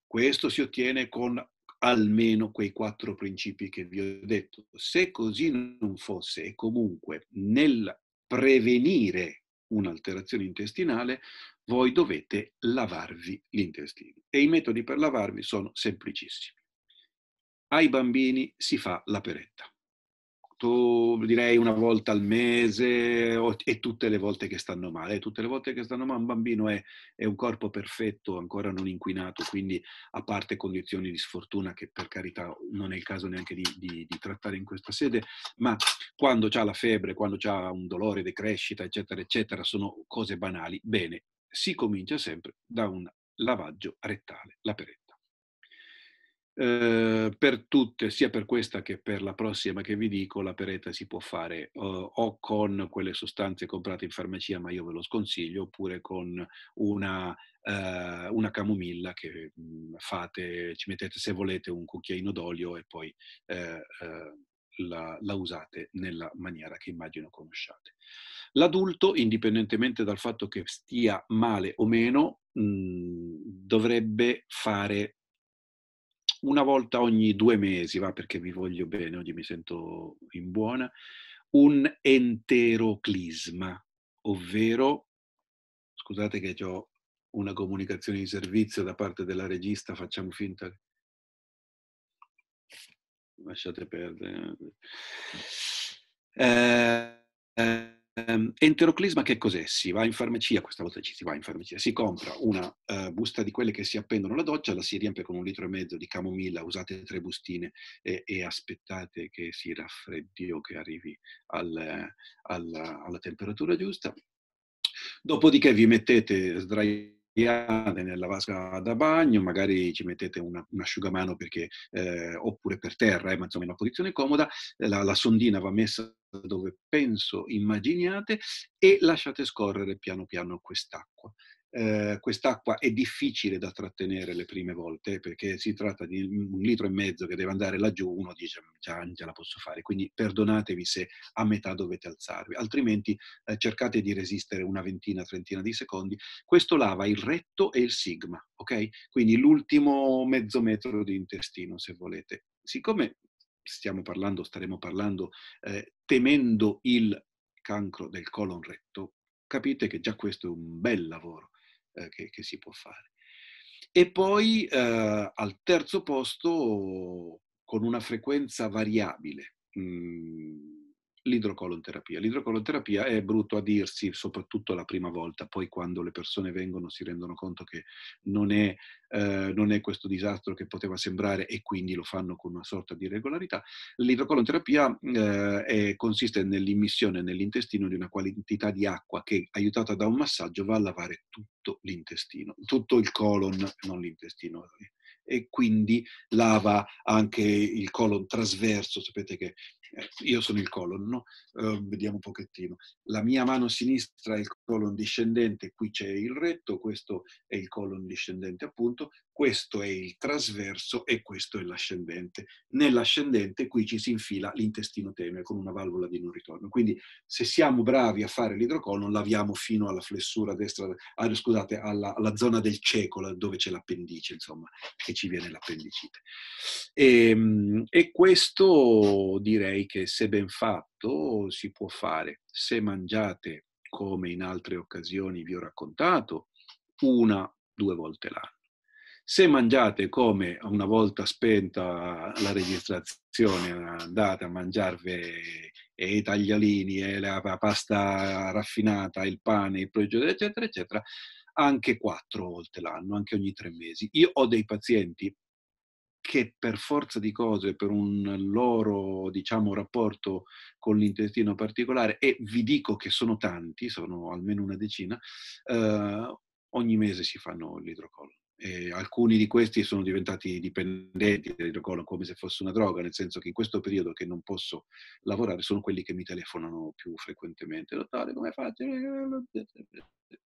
questo si ottiene con almeno quei quattro principi che vi ho detto. Se così non fosse e comunque nel prevenire un'alterazione intestinale, voi dovete lavarvi l'intestino. E i metodi per lavarvi sono semplicissimi ai bambini si fa la peretta. Tu direi una volta al mese e tutte le volte che stanno male. tutte le volte che stanno male un bambino è, è, un corpo perfetto, ancora non inquinato, quindi a parte condizioni di sfortuna che per carità non è il caso neanche di, di, di trattare in questa sede, ma quando ha la febbre, quando ha un dolore di crescita, eccetera, eccetera, sono cose banali. Bene, si comincia sempre da un lavaggio rettale, la peretta eh, per tutte, sia per questa che per la prossima che vi dico, la pereta si può fare eh, o con quelle sostanze comprate in farmacia, ma io ve lo sconsiglio, oppure con una, eh, una camomilla che mh, mhmm, fate, ci mettete se volete un cucchiaino d'olio e poi ehm, ehm, la, la, usate nella maniera che immagino conosciate. L'adulto, indipendentemente dal fatto che stia male o meno, mh, mhmm, dovrebbe fare una volta ogni due mesi, va perché vi voglio bene, oggi mi sento in buona, un enteroclisma, ovvero, scusate che ho una comunicazione di servizio da parte della regista, facciamo finta. che... Lasciate perdere. Eh, eh Um, enteroclisma che cos'è? Si va in farmacia, questa volta ci si va in farmacia, si compra una uh, busta di quelle che si appendono alla doccia, la si riempie con un litro e mezzo di camomilla, usate tre bustine e, e aspettate che si raffreddi o che arrivi al, alla, alla temperatura giusta. Dopodiché vi mettete sdraiati nella vasca da bagno, magari ci mettete una, un asciugamano perché, eh, oppure per terra, eh, ma insomma in una posizione comoda, eh, la, la sondina va messa dove penso immaginiate e lasciate scorrere piano piano quest'acqua eh, quest'acqua è difficile da trattenere le prime volte perché si tratta di un litro e mezzo che deve andare laggiù, uno dice mm, già, già la posso fare, quindi perdonatevi se a metà dovete alzarvi, altrimenti eh, cercate di resistere una ventina, trentina di secondi. Questo lava il retto e il sigma, ok? Quindi l'ultimo mezzo metro di intestino se volete. Siccome stiamo parlando, staremo parlando, eh, temendo il cancro del colon retto, capite che già questo è un bel lavoro. Eh, che, che, si può fare. E poi eh, al terzo posto con una frequenza variabile. Mm, l'idrocolonterapia. L'idrocolonterapia è brutto a dirsi, soprattutto la prima volta, poi quando le persone vengono si rendono conto che non è, eh, non è questo disastro che poteva sembrare e quindi lo fanno con una sorta di regolarità. L'idrocolonterapia eh, è, consiste nell'immissione nell'intestino di una quantità di acqua che, aiutata da un massaggio, va a lavare tutto l'intestino, tutto il colon, non l'intestino, e quindi lava anche il colon trasverso. Sapete che io sono il colon, no? uh, vediamo un pochettino. La mia mano sinistra è il colon discendente, qui c'è il retto, questo è il colon discendente appunto, questo è il trasverso e questo è l'ascendente. Nell'ascendente qui ci si infila l'intestino tenue con una valvola di non ritorno. Quindi se siamo bravi a fare l'idrocolon, laviamo fino alla flessura destra, ah, scusate, alla, alla, zona del cieco, dove c'è l'appendice, insomma, che ci viene l'appendicite. E, ehm, e questo direi che se ben fatto si può fare. Se mangiate, come in altre occasioni vi ho raccontato, una, due volte l'anno se mangiate come una volta spenta la registrazione, andate a mangiarvi i taglialini, la pasta raffinata, il pane, il prosciutto, eccetera, eccetera, anche quattro volte l'anno, anche ogni tre mesi. Io ho dei pazienti che per forza di cose, per un loro diciamo, rapporto con l'intestino particolare, e vi dico che sono tanti, sono almeno una decina, eh, ogni mese si fanno l'idrocollo. Eh, alcuni di questi sono diventati dipendenti dell'idrocolo come se fosse una droga, nel senso che in questo periodo che non posso lavorare sono quelli che mi telefonano più frequentemente. Dottore, come faccio?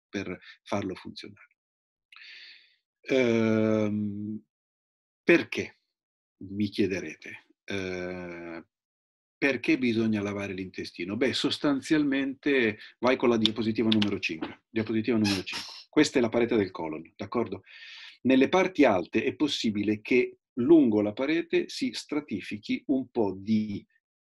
Per farlo funzionare. Ehm, perché? Mi chiederete. Ehm, perché bisogna lavare l'intestino? Beh, sostanzialmente vai con la diapositiva numero 5. Diapositiva numero 5. Questa è la parete del colon, d'accordo? Nelle parti alte è possibile che lungo la parete si stratifichi un po' di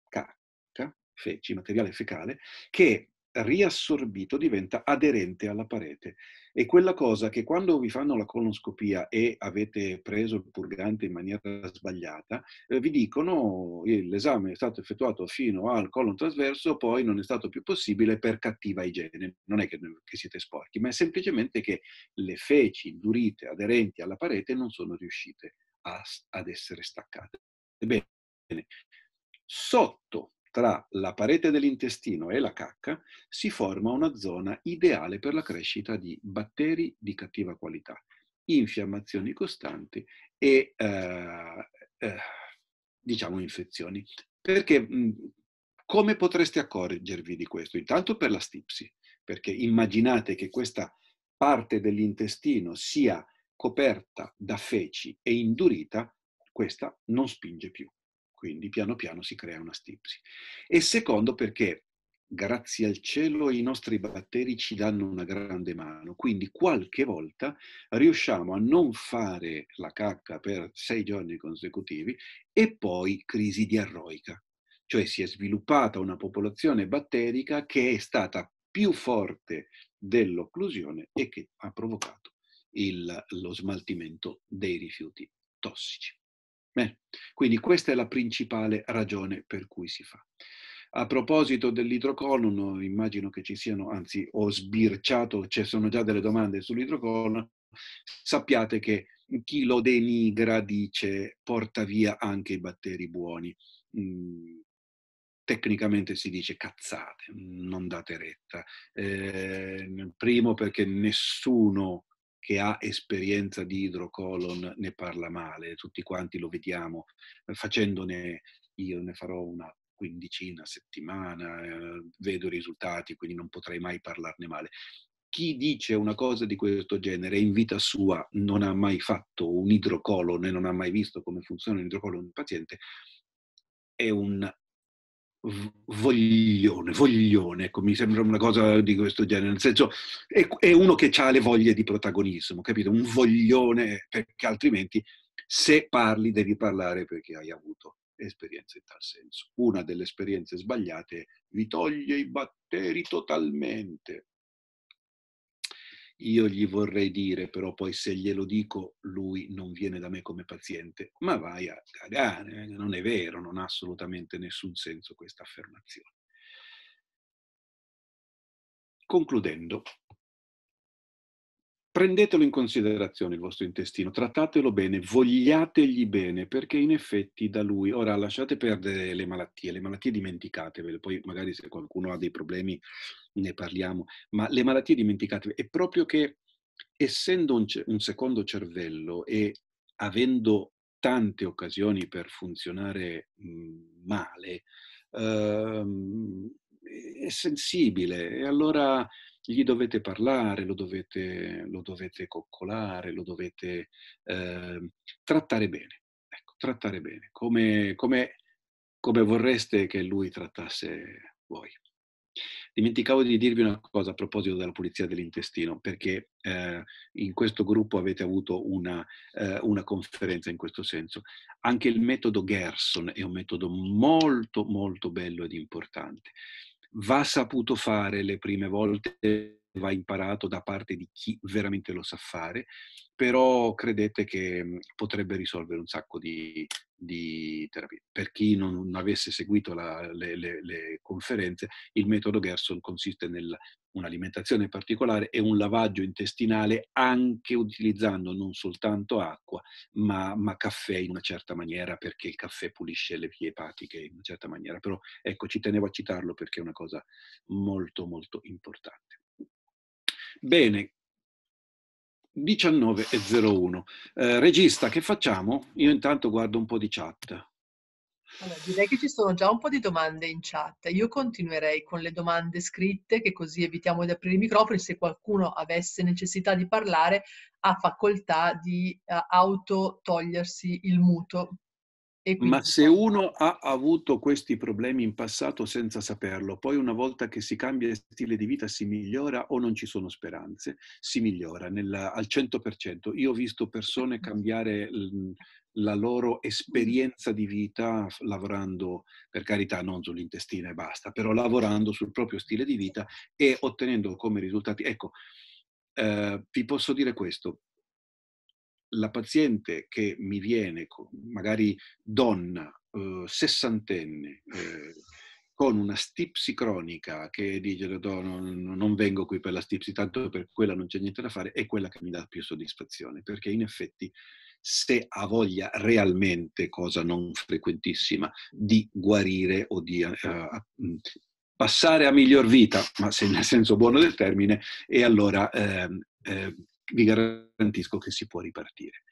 cacca, feci, materiale fecale, che riassorbito, diventa aderente alla parete. E quella cosa che quando vi fanno la colonoscopia e avete preso il purgante in maniera sbagliata, eh, vi dicono che l'esame è stato effettuato fino al colon trasverso, poi non è stato più possibile per cattiva igiene. Non è che, che siete sporchi, ma è semplicemente che le feci indurite, aderenti alla parete, non sono riuscite a, ad essere staccate. Ebbene, sotto tra la parete dell'intestino e la cacca si forma una zona ideale per la crescita di batteri di cattiva qualità, infiammazioni costanti e eh, eh, diciamo infezioni. Perché come potreste accorgervi di questo? Intanto per la stipsi, perché immaginate che questa parte dell'intestino sia coperta da feci e indurita, questa non spinge più quindi piano piano si crea una stipsi. E secondo perché, grazie al cielo, i nostri batteri ci danno una grande mano, quindi qualche volta riusciamo a non fare la cacca per sei giorni consecutivi e poi crisi diarroica. Cioè si è sviluppata una popolazione batterica che è stata più forte dell'occlusione e che ha provocato il, lo smaltimento dei rifiuti tossici. Bene. Eh, quindi questa è la principale ragione per cui si fa. A proposito dell'idrocolono, immagino che ci siano, anzi ho sbirciato, ci cioè, sono già delle domande sull'idrocolono, sappiate che chi lo denigra dice porta via anche i batteri buoni. Mm, tecnicamente si dice cazzate, non date retta. Eh, primo perché nessuno che ha esperienza di idrocolon ne parla male, tutti quanti lo vediamo, eh, facendone, io ne farò una quindicina, a settimana, eh, vedo i risultati, quindi non potrei mai parlarne male. Chi dice una cosa di questo genere in vita sua non ha mai fatto un idrocolon e non ha mai visto come funziona un idrocolon in paziente, è un voglione, voglione, ecco, mi sembra una cosa di questo genere, nel senso è, è uno che ha le voglie di protagonismo, capito? Un voglione, perché altrimenti se parli devi parlare perché hai avuto esperienze in tal senso. Una delle esperienze sbagliate vi toglie i batteri totalmente. Io gli vorrei dire, però poi se glielo dico lui non viene da me come paziente, ma vai a cagare, eh, non è vero, non ha assolutamente nessun senso questa affermazione. Concludendo, prendetelo in considerazione il vostro intestino, trattatelo bene, vogliategli bene, perché in effetti da lui, ora lasciate perdere le malattie, le malattie dimenticatevele, poi magari se qualcuno ha dei problemi ne parliamo, ma le malattie dimenticatevele, è proprio che essendo un, un secondo cervello e avendo tante occasioni per funzionare male, ehm, è sensibile e allora gli dovete parlare, lo dovete, lo dovete coccolare, lo dovete eh, trattare bene. Ecco, trattare bene, come, come, come vorreste che lui trattasse voi. Dimenticavo di dirvi una cosa a proposito della pulizia dell'intestino, perché eh, in questo gruppo avete avuto una, eh, una, conferenza in questo senso. Anche il metodo Gerson è un metodo molto, molto bello ed importante va saputo fare le prime volte, va imparato da parte di chi veramente lo sa fare, però credete che mhmm, potrebbe risolvere un sacco di, di terapie. Per chi non avesse seguito la, le, le, le, conferenze, il metodo Gerson consiste nel un'alimentazione particolare e un lavaggio intestinale anche utilizzando non soltanto acqua, ma, ma, caffè in una certa maniera, perché il caffè pulisce le vie epatiche in una certa maniera. Però ecco, ci tenevo a citarlo perché è una cosa molto molto importante. Bene, 19.01. Eh, regista, che facciamo? Io intanto guardo un po' di chat. Allora, direi che ci sono già un po' di domande in chat. Io continuerei con le domande scritte, che così evitiamo di aprire i microfoni. Se qualcuno avesse necessità di parlare, ha facoltà di uh, auto togliersi il muto. Quindi... Ma se uno ha avuto questi problemi in passato senza saperlo, poi una volta che si cambia stile di vita si migliora o non ci sono speranze, si migliora nel, al 100%. Io ho visto persone cambiare la loro esperienza di vita lavorando, per carità, non sull'intestino e basta, però lavorando sul proprio stile di vita e ottenendo come risultati. Ecco, eh, vi posso dire questo. La paziente che mi viene, magari donna, eh, sessantenne, eh, con una stipsi cronica che dice no, non vengo qui per la stipsi, tanto per quella non c'è niente da fare, è quella che mi dà più soddisfazione, perché in effetti se ha voglia realmente, cosa non frequentissima, di guarire o di uh, passare a miglior vita, ma se nel senso buono del termine, e allora eh, eh, vi garantisco che si può ripartire.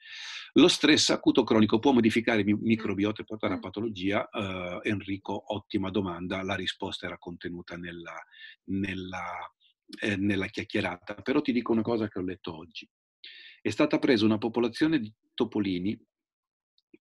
Lo stress acuto cronico può modificare il microbiota e portare a patologia? Eh, Enrico, ottima domanda, la risposta era contenuta nella, nella, eh, nella chiacchierata, però ti dico una cosa che ho letto oggi è stata presa una popolazione di topolini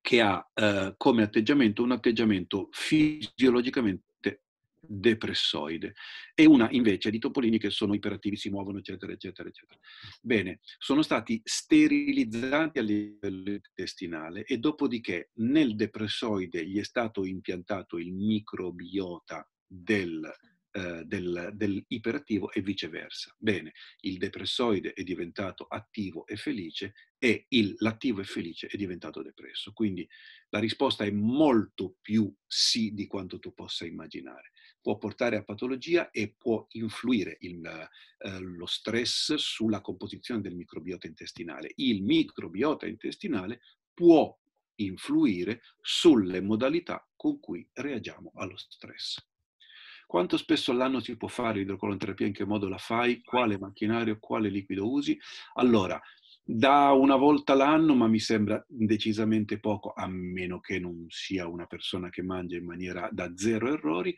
che ha eh, come atteggiamento un atteggiamento fisiologicamente depressoide e una invece di topolini che sono iperattivi, si muovono, eccetera, eccetera, eccetera. Bene, sono stati sterilizzati a livello intestinale e dopodiché nel depressoide gli è stato impiantato il microbiota del eh, del, dell'iperattivo e viceversa. Bene, il depressoide è diventato attivo e felice e il, l'attivo e felice è diventato depresso. Quindi la risposta è molto più sì di quanto tu possa immaginare. Può portare a patologia e può influire il, eh, lo stress sulla composizione del microbiota intestinale. Il microbiota intestinale può influire sulle modalità con cui reagiamo allo stress. Quanto spesso all'anno si può fare idrocolonterapia, in che modo la fai, quale macchinario, quale liquido usi? Allora, da una volta l'anno, ma mi sembra decisamente poco, a meno che non sia una persona che mangia in maniera da zero errori,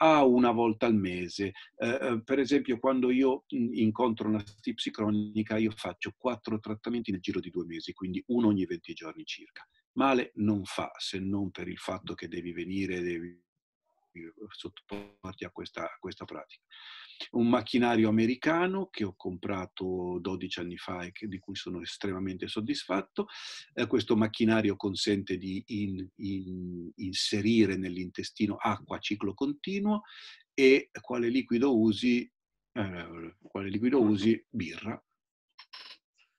a una volta al mese. Eh, eh per esempio, quando io incontro una stipsi cronica, io faccio quattro trattamenti nel giro di due mesi, quindi uno ogni 20 giorni circa. Male non fa, se non per il fatto che devi venire, devi eh, sottoporti a questa, a questa pratica. Un macchinario americano che ho comprato 12 anni fa e di cui sono estremamente soddisfatto. Eh, questo macchinario consente di in, in, inserire nell'intestino acqua a ciclo continuo e quale liquido usi? Eh, quale liquido usi? Birra,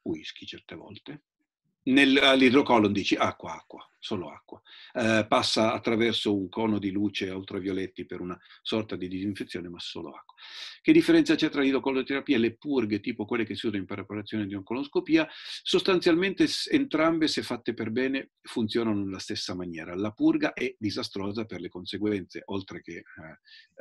whisky certe volte. Nell'idrocolon dici acqua, acqua solo acqua. Eh, passa attraverso un cono di luce ultravioletti per una sorta di disinfezione, ma solo acqua. Che differenza c'è tra l'idrocoloterapia e le purghe, tipo quelle che si usano in preparazione di oncoloscopia? Sostanzialmente entrambe, se fatte per bene, funzionano nella stessa maniera. La purga è disastrosa per le conseguenze, oltre che eh,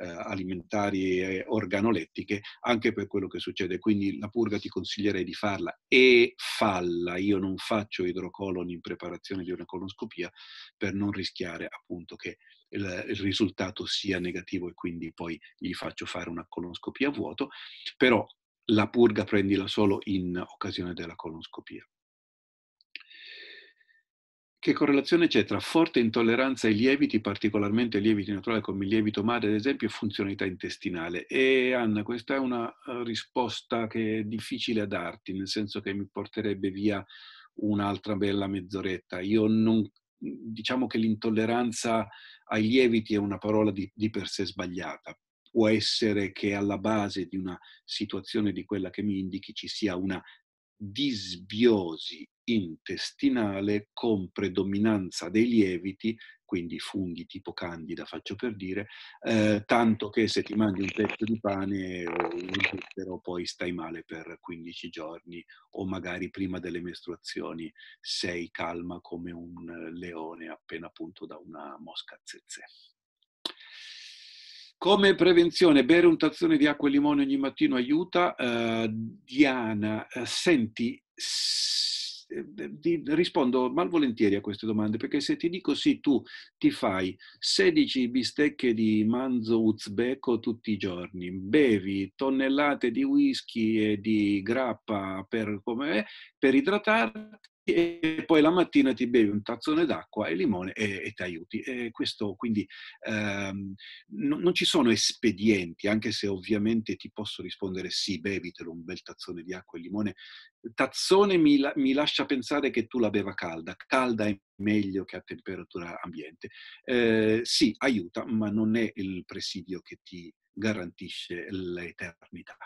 eh, alimentari e organolettiche, anche per quello che succede. Quindi la purga ti consiglierei di farla e falla. Io non faccio idrocoloni in preparazione di una coloscopia dell'utopia per non rischiare appunto che il, il, risultato sia negativo e quindi poi gli faccio fare una colonoscopia a vuoto, però la purga prendila solo in occasione della colonoscopia. Che correlazione c'è tra forte intolleranza ai lieviti, particolarmente ai lieviti naturali come il lievito madre, ad esempio, e funzionalità intestinale? E Anna, questa è una eh, risposta che è difficile a darti, nel senso che mi porterebbe via un'altra bella mezz'oretta. Io non, diciamo che l'intolleranza ai lieviti è una parola di, di, per sé sbagliata. Può essere che alla base di una situazione di quella che mi indichi ci sia una disbiosi intestinale con predominanza dei lieviti quindi funghi tipo candida, faccio per dire, eh, tanto che se ti mangi un pezzo di pane o un zucchero poi stai male per 15 giorni o magari prima delle mestruazioni sei calma come un leone appena appunto da una mosca zezze. Come prevenzione, bere un tazzone di acqua e limone ogni mattino aiuta. Uh, Diana, uh, senti, ti rispondo malvolentieri a queste domande, perché se ti dico sì, tu ti fai 16 bistecche di manzo uzbeko tutti i giorni, bevi tonnellate di whisky e di grappa per, come, per idratarti, e poi la mattina ti bevi un tazzone d'acqua e limone e, e ti aiuti. E questo quindi ehm, no, non ci sono espedienti, anche se ovviamente ti posso rispondere sì, bevitelo un bel tazzone di acqua e limone. Tazzone mi, mi lascia pensare che tu la beva calda, calda è meglio che a temperatura ambiente. Eh, sì, aiuta, ma non è il presidio che ti garantisce l'eternità.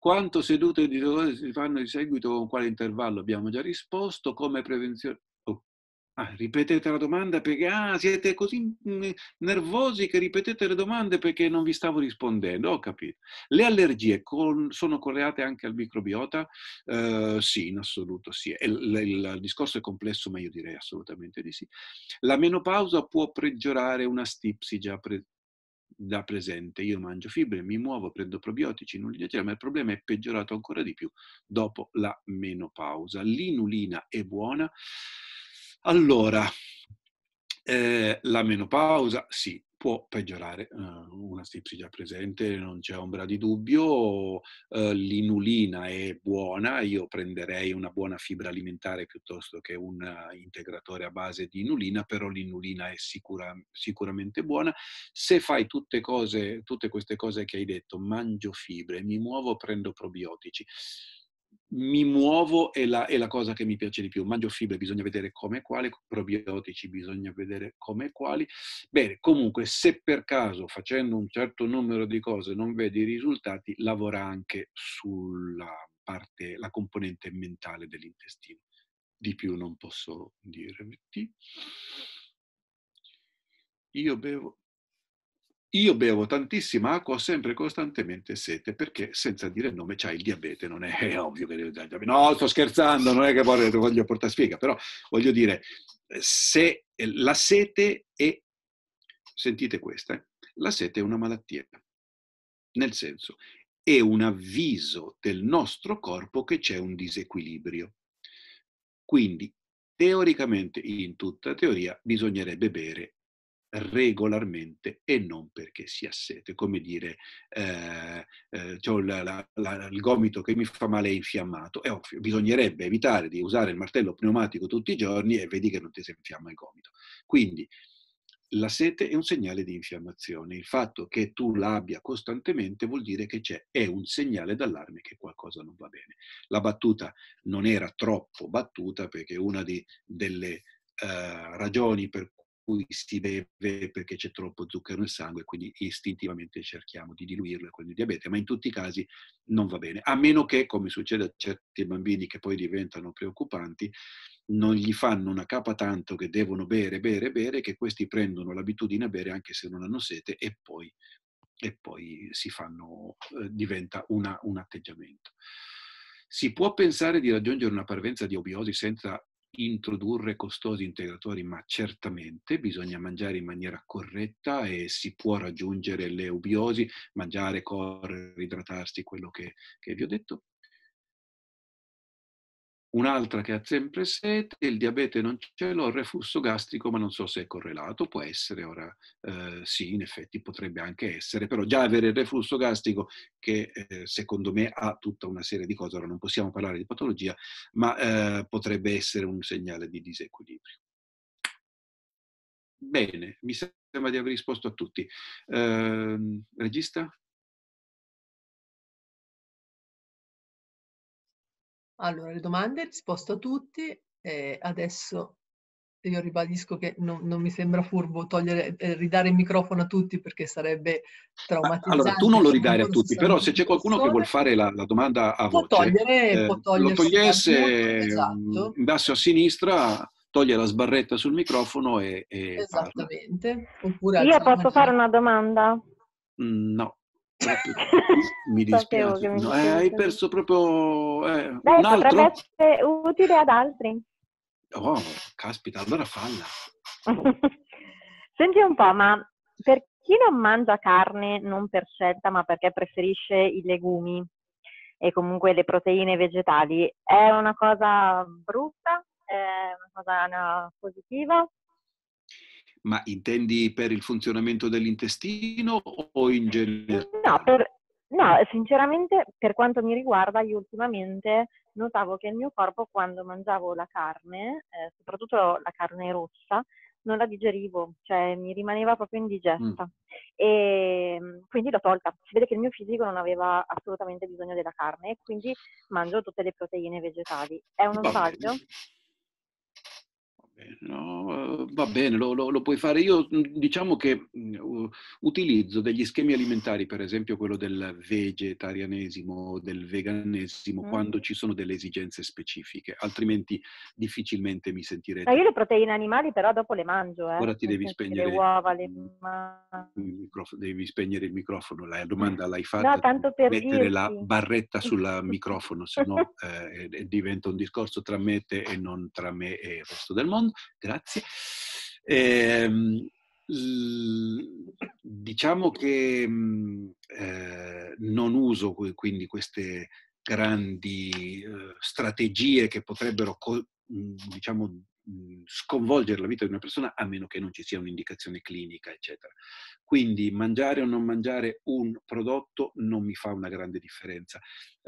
Quanto sedute di dolore si fanno di seguito con quale intervallo? Abbiamo già risposto. Come prevenzione? Oh. Ah, ripetete la domanda perché ah, siete così mm, nervosi che ripetete le domande perché non vi stavo rispondendo. Ho capito. Le allergie con, sono correlate anche al microbiota? Eh, sì, in assoluto sì. Il, il, il discorso è complesso, ma io direi assolutamente di sì. La menopausa può peggiorare una stipsi già pre, da presente. Io mangio fibre, mi muovo, prendo probiotici, inulina, ma il problema è peggiorato ancora di più dopo la menopausa. L'inulina è buona? Allora, eh, la menopausa, sì, può peggiorare eh, una stipsi già presente, non c'è ombra di dubbio, eh, l'inulina è buona, io prenderei una buona fibra alimentare piuttosto che un eh, integratore a base di inulina, però l'inulina è sicura, sicuramente buona. Se fai tutte, cose, tutte queste cose che hai detto, mangio fibre, mi muovo, prendo probiotici, mi muovo è la, è la, cosa che mi piace di più. Mangio fibre, bisogna vedere come e quali, probiotici, bisogna vedere come e quali. Bene, comunque, se per caso facendo un certo numero di cose non vedi i risultati, lavora anche sulla parte, la componente mentale dell'intestino. Di più non posso dirvi. Io bevo io bevo tantissima acqua, ho sempre costantemente sete, perché senza dire il nome c'hai il diabete, non è, (laughs) è ovvio che devi dare il diabete. No, sto scherzando, non è che voglio portare sfiga, però voglio dire, se eh, la sete è, sentite questa, eh? la sete è una malattia, nel senso, è un avviso del nostro corpo che c'è un disequilibrio. Quindi, teoricamente, in tutta teoria, bisognerebbe bere regolarmente e non perché si ha sete. Come dire, eh, eh, cioè la, la, il gomito che mi fa male è infiammato. È ovvio, bisognerebbe evitare di usare il martello pneumatico tutti i giorni e vedi che non ti si infiamma il gomito. Quindi la sete è un segnale di infiammazione. Il fatto che tu l'abbia costantemente vuol dire che c'è, è un segnale d'allarme che qualcosa non va bene. La battuta non era troppo battuta perché una di, delle Uh, ragioni per cui si beve perché c'è troppo zucchero nel sangue, quindi istintivamente cerchiamo di diluirlo con il diabete, ma in tutti i casi non va bene, a meno che, come succede a certi bambini che poi diventano preoccupanti, non gli fanno una capa tanto che devono bere, bere, bere, che questi prendono l'abitudine a bere anche se non hanno sete e poi, e poi si fanno, eh, diventa una, un atteggiamento. Si può pensare di raggiungere una parvenza di obiosi senza introdurre costosi integratori, ma certamente bisogna mangiare in maniera corretta e si può raggiungere le ubiosi, mangiare, correre, idratarsi, quello che, che vi ho detto un'altra che ha sempre sete, il diabete non ce l'ho, il reflusso gastrico, ma non so se è correlato, può essere, ora eh, sì, in effetti potrebbe anche essere, però già avere il reflusso gastrico, che eh, secondo me ha tutta una serie di cose, ora non possiamo parlare di patologia, ma eh, potrebbe essere un segnale di disequilibrio. Bene, mi sembra di aver risposto a tutti. Ehm, regista? Allora, le domande, risposto a tutti. Eh, adesso io ribadisco che non, non mi sembra furbo togliere, eh, ridare il microfono a tutti perché sarebbe traumatizzante. Allora, tu non lo ridare a tutti, però se c'è qualcuno che vuol fare la, la, domanda a può voce, togliere, eh, può lo togliesse mm, esatto. in basso a sinistra, toglie la sbarretta sul microfono e... e Esattamente. Io posso fare una domanda? Mm, no. Cioè, (laughs) mi dispiace. Mi no, eh, hai perso proprio eh, Beh, un altro. Potrebbe essere utile ad altri. Oh, caspita, allora falla. (laughs) Senti un po', ma per chi non mangia carne non per scelta, ma perché preferisce i legumi e comunque le proteine vegetali, è una cosa brutta? È una cosa positiva? Ma intendi per il funzionamento dell'intestino o in generale? No, per, no, sinceramente per quanto mi riguarda, io ultimamente notavo che il mio corpo quando mangiavo la carne, eh, soprattutto la carne rossa, non la digerivo, cioè mi rimaneva proprio indigesta. Mm. E mm, quindi l'ho tolta. Si vede che il mio fisico non aveva assolutamente bisogno della carne, quindi mangio tutte le proteine vegetali. È uno sbaglio? No, va bene, lo, lo, lo, puoi fare. Io mhmm, diciamo che uh, utilizzo degli schemi alimentari, per esempio quello del vegetarianesimo o del veganesimo, mm. quando ci sono delle esigenze specifiche, altrimenti difficilmente mi sentirete. Ma io le proteine animali però dopo le mangio. Eh. Ora ti devi spegnere, le uova, le... Microf- devi spegnere il microfono, la eh. domanda l'hai fatta. No, tanto per mettere dirti. la barretta (laughs) sul microfono, se no eh, diventa un discorso tra me te e non tra me e il resto del mondo grazie. Eh, diciamo che mhmm, eh, non uso quindi queste grandi eh, strategie che potrebbero mhmm, diciamo, Mhmm, sconvolgere la vita di una persona a meno che non ci sia un'indicazione clinica, eccetera. Quindi mangiare o non mangiare un prodotto non mi fa una grande differenza.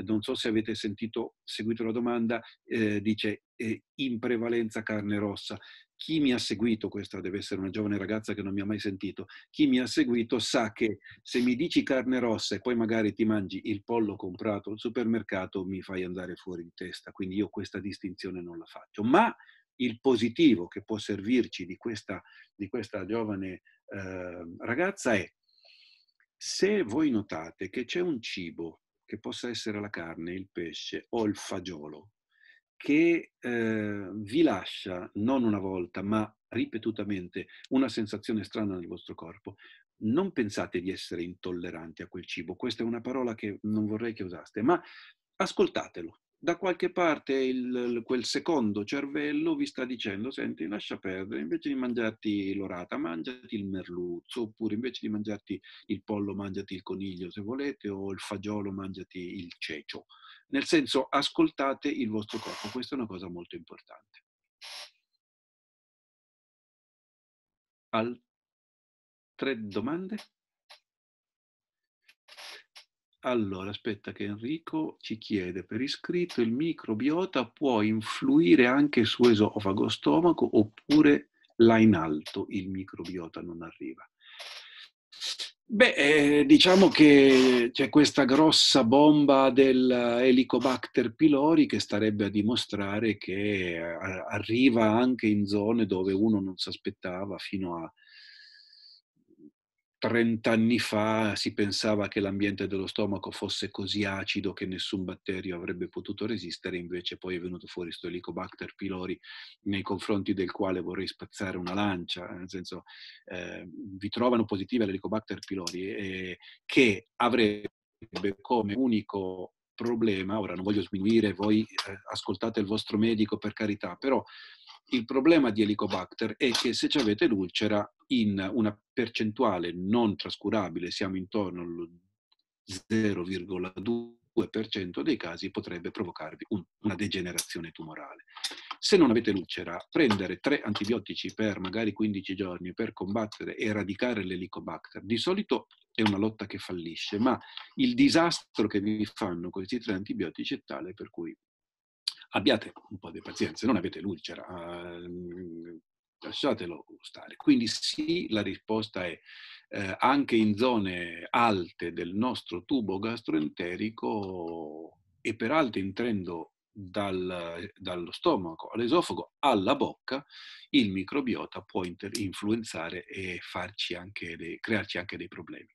Non so se avete sentito, seguito la domanda, eh, dice eh, in prevalenza carne rossa. Chi mi ha seguito, questa deve essere una giovane ragazza che non mi ha mai sentito, chi mi ha seguito sa che se mi dici carne rossa e poi magari ti mangi il pollo comprato al supermercato mi fai andare fuori di testa, quindi io questa distinzione non la faccio. Ma il positivo che può servirci di questa, di questa giovane eh, ragazza è se voi notate che c'è un cibo che possa essere la carne, il pesce o il fagiolo, che eh, vi lascia non una volta ma ripetutamente una sensazione strana nel vostro corpo, non pensate di essere intolleranti a quel cibo, questa è una parola che non vorrei che usaste, ma ascoltatelo, da qualche parte il, quel secondo cervello vi sta dicendo, senti, lascia perdere, invece di mangiarti l'orata, mangiati il merluzzo, oppure invece di mangiarti il pollo, mangiati il coniglio se volete, o il fagiolo, mangiati il cecio. Nel senso, ascoltate il vostro corpo, questa è una cosa molto importante. Altre domande? Allora, aspetta che Enrico ci chiede per iscritto il microbiota può influire anche su esofago, stomaco oppure là in alto il microbiota non arriva. Beh, eh, diciamo che c'è questa grossa bomba dell'Helicobacter pylori che starebbe a dimostrare che eh, arriva anche in zone dove uno non si aspettava fino a trent'anni fa si pensava che l'ambiente dello stomaco fosse così acido che nessun batterio avrebbe potuto resistere, invece poi è venuto fuori questo Helicobacter pylori nei confronti del quale vorrei spazzare una lancia, nel senso eh, vi trovano positive l'Helicobacter pylori eh, che avrebbe come unico problema, ora non voglio sminuire, voi eh, ascoltate il vostro medico per carità, però il problema di Helicobacter è che se avete l'ulcera, in una percentuale non trascurabile, siamo intorno allo 0,2% dei casi, potrebbe provocarvi un, una degenerazione tumorale. Se non avete l'ulcera, prendere tre antibiotici per magari 15 giorni per combattere e eradicare l'elicobacter di solito è una lotta che fallisce, ma il disastro che vi fanno questi tre antibiotici è tale per cui abbiate un po' di pazienza, non avete l'ulcera, uh, lasciatelo stare. Quindi sì, la risposta è eh, anche in zone alte del nostro tubo gastroenterico e peraltro entrando dal, dallo stomaco all'esofago alla bocca, il microbiota può inter- influenzare e anche dei, crearci anche dei problemi.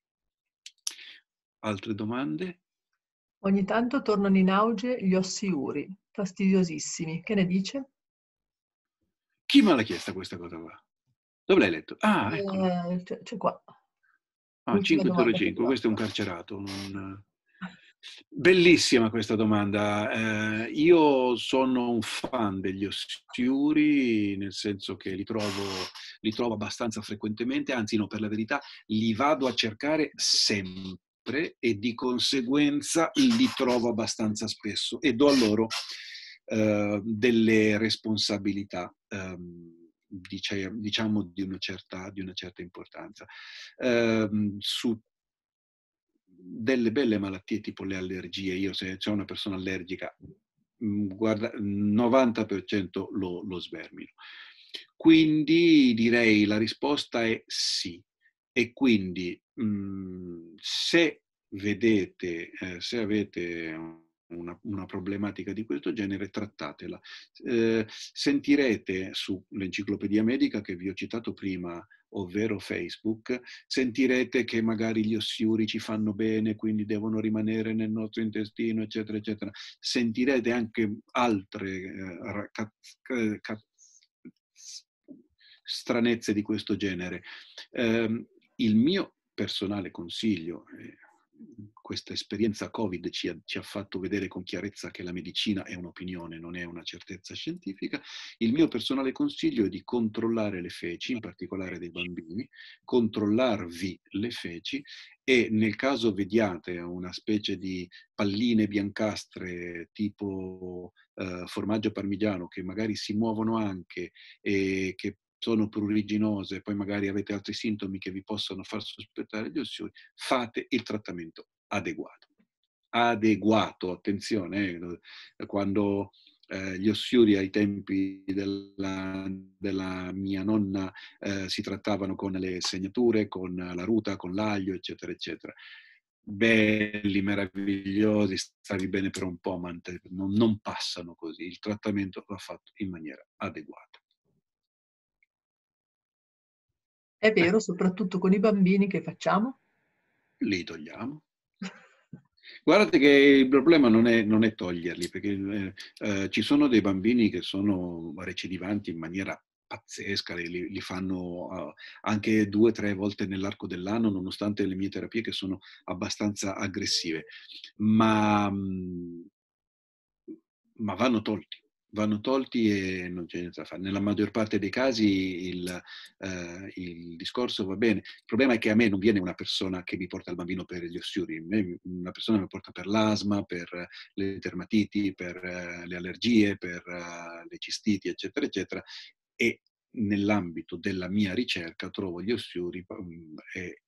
Altre domande? Ogni tanto tornano in auge gli ossiuri, fastidiosissimi. Che ne dice? Chi me l'ha chiesta questa cosa qua? Dove l'hai letto? Ah, eh, ecco. Eh, c'è, c'è qua. Ah, 5, questo è un carcerato. Un... Bellissima questa domanda. Eh, io sono un fan degli ossiuri, nel senso che li trovo, li trovo abbastanza frequentemente, anzi no, per la verità li vado a cercare sempre sempre e di conseguenza li trovo abbastanza spesso e do a loro eh, delle responsabilità. Ehm, diciamo di una certa, di una certa importanza. Ehm, su delle belle malattie tipo le allergie, io se c'è una persona allergica, mm, guarda, 90% lo, lo svermino. Quindi direi la risposta è sì. E quindi Mhmm, se vedete, eh, se avete una, una, problematica di questo genere, trattatela. Eh, sentirete sull'enciclopedia medica che vi ho citato prima, ovvero Facebook, sentirete che magari gli ossiuri ci fanno bene, quindi devono rimanere nel nostro intestino, eccetera, eccetera. Sentirete anche altre eh, cat, stranezze di questo genere. Eh, il mio personale consiglio. Eh, questa esperienza Covid ci ha, ci ha, fatto vedere con chiarezza che la medicina è un'opinione, non è una certezza scientifica. Il mio personale consiglio è di controllare le feci, in particolare dei bambini, controllarvi le feci e nel caso vediate una specie di palline biancastre tipo eh, formaggio parmigiano che magari si muovono anche e che sono pruriginose, poi magari avete altri sintomi che vi possono far sospettare di ossioni, fate il trattamento adeguato. Adeguato, attenzione, eh, eh, quando eh, gli ossiuri ai tempi della, della mia nonna eh, si trattavano con le segnature, con la ruta, con l'aglio, eccetera, eccetera. Belli, meravigliosi, stavi bene per un po', ma non, non passano così. Il trattamento va fatto in maniera adeguata. È vero, soprattutto con i bambini che facciamo? Li togliamo. Guardate che il problema non è, non è toglierli, perché eh, eh ci sono dei bambini che sono recidivanti in maniera pazzesca, li, li fanno uh, anche due o tre volte nell'arco dell'anno, nonostante le mie terapie che sono abbastanza aggressive, ma, mm, ma vanno tolti vanno tolti e non c'è niente da fare. Nella maggior parte dei casi il, eh, il, discorso va bene. Il problema è che a me non viene una persona che mi porta il bambino per gli ossiuri, una persona mi porta per l'asma, per le dermatiti, per eh, le allergie, per eh, le cistiti, eccetera, eccetera. E nell'ambito della mia ricerca trovo gli ossiuri mm, e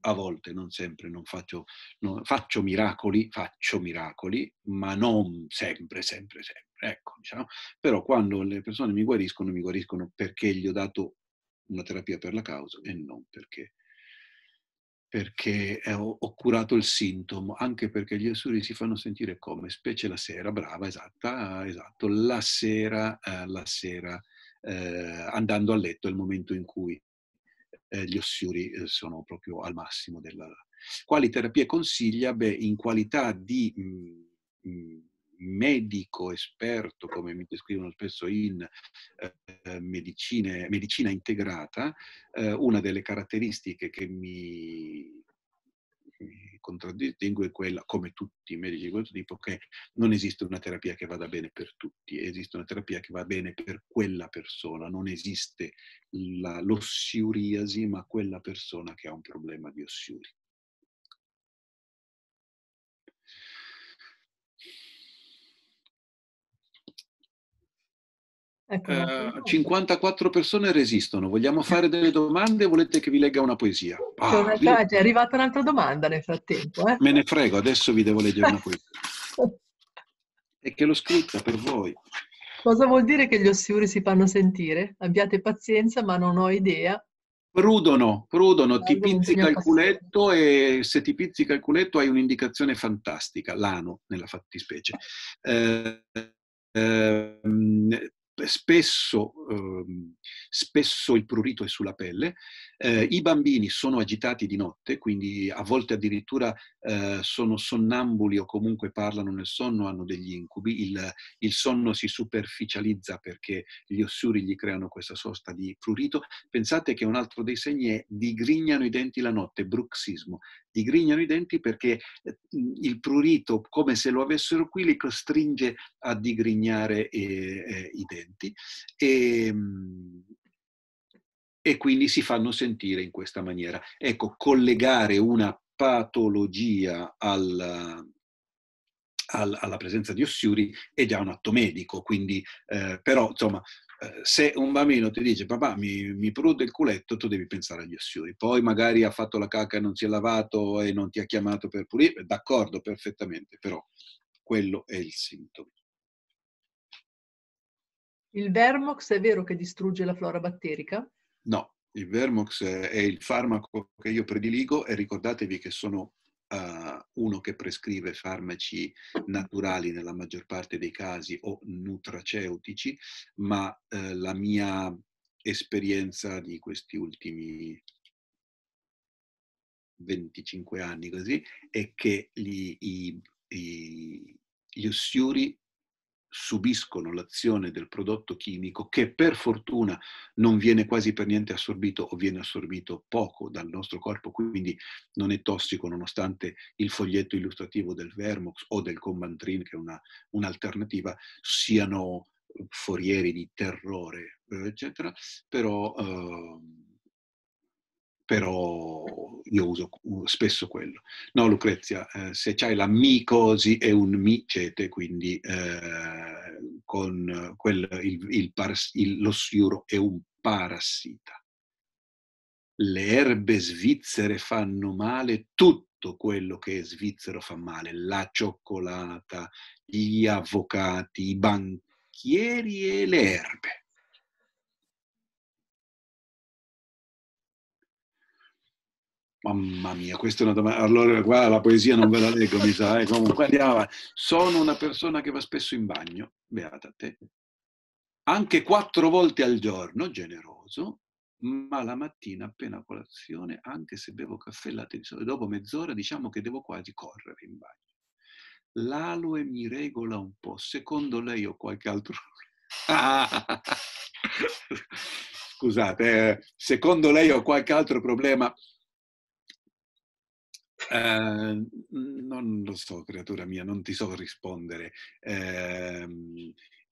a volte, non sempre, non faccio, non, faccio, miracoli, faccio miracoli, ma non sempre, sempre, sempre. Ecco, diciamo. Però quando le persone mi guariscono, mi guariscono perché gli ho dato una terapia per la causa e non perché, perché eh, ho, ho curato il sintomo, anche perché gli esuri si fanno sentire come, specie la sera, brava, esatta, esatto, la sera, eh, la sera eh, andando a letto è il momento in cui eh, gli ossiuri eh, sono proprio al massimo. Della... Quali terapie consiglia? Beh, in qualità di mm, mm, medico esperto, come mi descrivono spesso in eh, medicine, medicina integrata, una delle caratteristiche che mi contraddistingue quella, come tutti i medici di questo tipo, che non esiste una terapia che vada bene per tutti, esiste una terapia che va bene per quella persona, non esiste l'ossiuriasi, ma quella persona che ha un problema di ossiuri. Ecco, eh, 54 persone resistono. Vogliamo (laughs) fare delle domande o volete che vi legga una poesia? Ah, una vi... È arrivata un'altra domanda nel frattempo. Eh? Me ne frego, adesso vi devo leggere una poesia. e (laughs) che l'ho scritta per voi. Cosa vuol dire che gli ossiuri si fanno sentire? Abbiate pazienza, ma non ho idea. Prudono, prudono, ti pizzica il culetto e se ti pizzica il culetto hai un'indicazione fantastica, l'ano nella fattispecie. Eh, eh, spesso ehm, spesso il prurito è sulla pelle, eh, i bambini sono agitati di notte, quindi a volte addirittura eh, sono sonnambuli o comunque parlano nel sonno, hanno degli incubi, il, il sonno si superficializza perché gli ossuri gli creano questa sorta di prurito. Pensate che un altro dei segni è digrignano i denti la notte, bruxismo, digrignano i denti perché eh, il prurito, come se lo avessero qui, li costringe a digrignare eh, eh, i denti. E, ehm, e quindi si fanno sentire in questa maniera. Ecco, collegare una patologia alla, alla presenza di ossiuri è già un atto medico, quindi eh, però insomma eh, se un bambino ti dice papà mi, mi prude il culetto, tu devi pensare agli ossiuri. Poi magari ha fatto la caca e non si è lavato e non ti ha chiamato per pulire, eh, d'accordo perfettamente, però quello è il sintomo. Il vermox è vero che distrugge la flora batterica? No, il Vermox è il farmaco che io prediligo e ricordatevi che sono uh, uno che prescrive farmaci naturali nella maggior parte dei casi o nutraceutici, ma uh, la mia esperienza di questi ultimi 25 anni così è che gli, i, i, gli ossiuri subiscono l'azione del prodotto chimico che per fortuna non viene quasi per niente assorbito o viene assorbito poco dal nostro corpo, quindi non è tossico nonostante il foglietto illustrativo del Vermox o del Combantrin, che è una, un'alternativa, siano eh, forieri di terrore, eh, eccetera, però... Eh, però io uso spesso quello. No, Lucrezia, eh, se c'hai la micosi è un micete, quindi eh, con quel, il, il paras, il, lo sfiuro è un parassita. Le erbe svizzere fanno male, tutto quello che è svizzero fa male, la cioccolata, gli avvocati, i banchieri e le erbe Mamma mia, questa è una domanda. Allora, qua la poesia non ve la leggo, mi sa. Eh. Comunque andiamo. Sono una persona che va spesso in bagno, beata te, anche quattro volte al giorno, generoso, ma la mattina appena colazione, anche se bevo caffè e latte di sole, dopo mezz'ora diciamo che devo quasi correre in bagno. L'aloe mi regola un po', secondo lei ho qualche altro... (laughs) Scusate, eh, secondo lei ho qualche altro problema Ehm, non lo so, creatura mia, non ti so rispondere. Eh,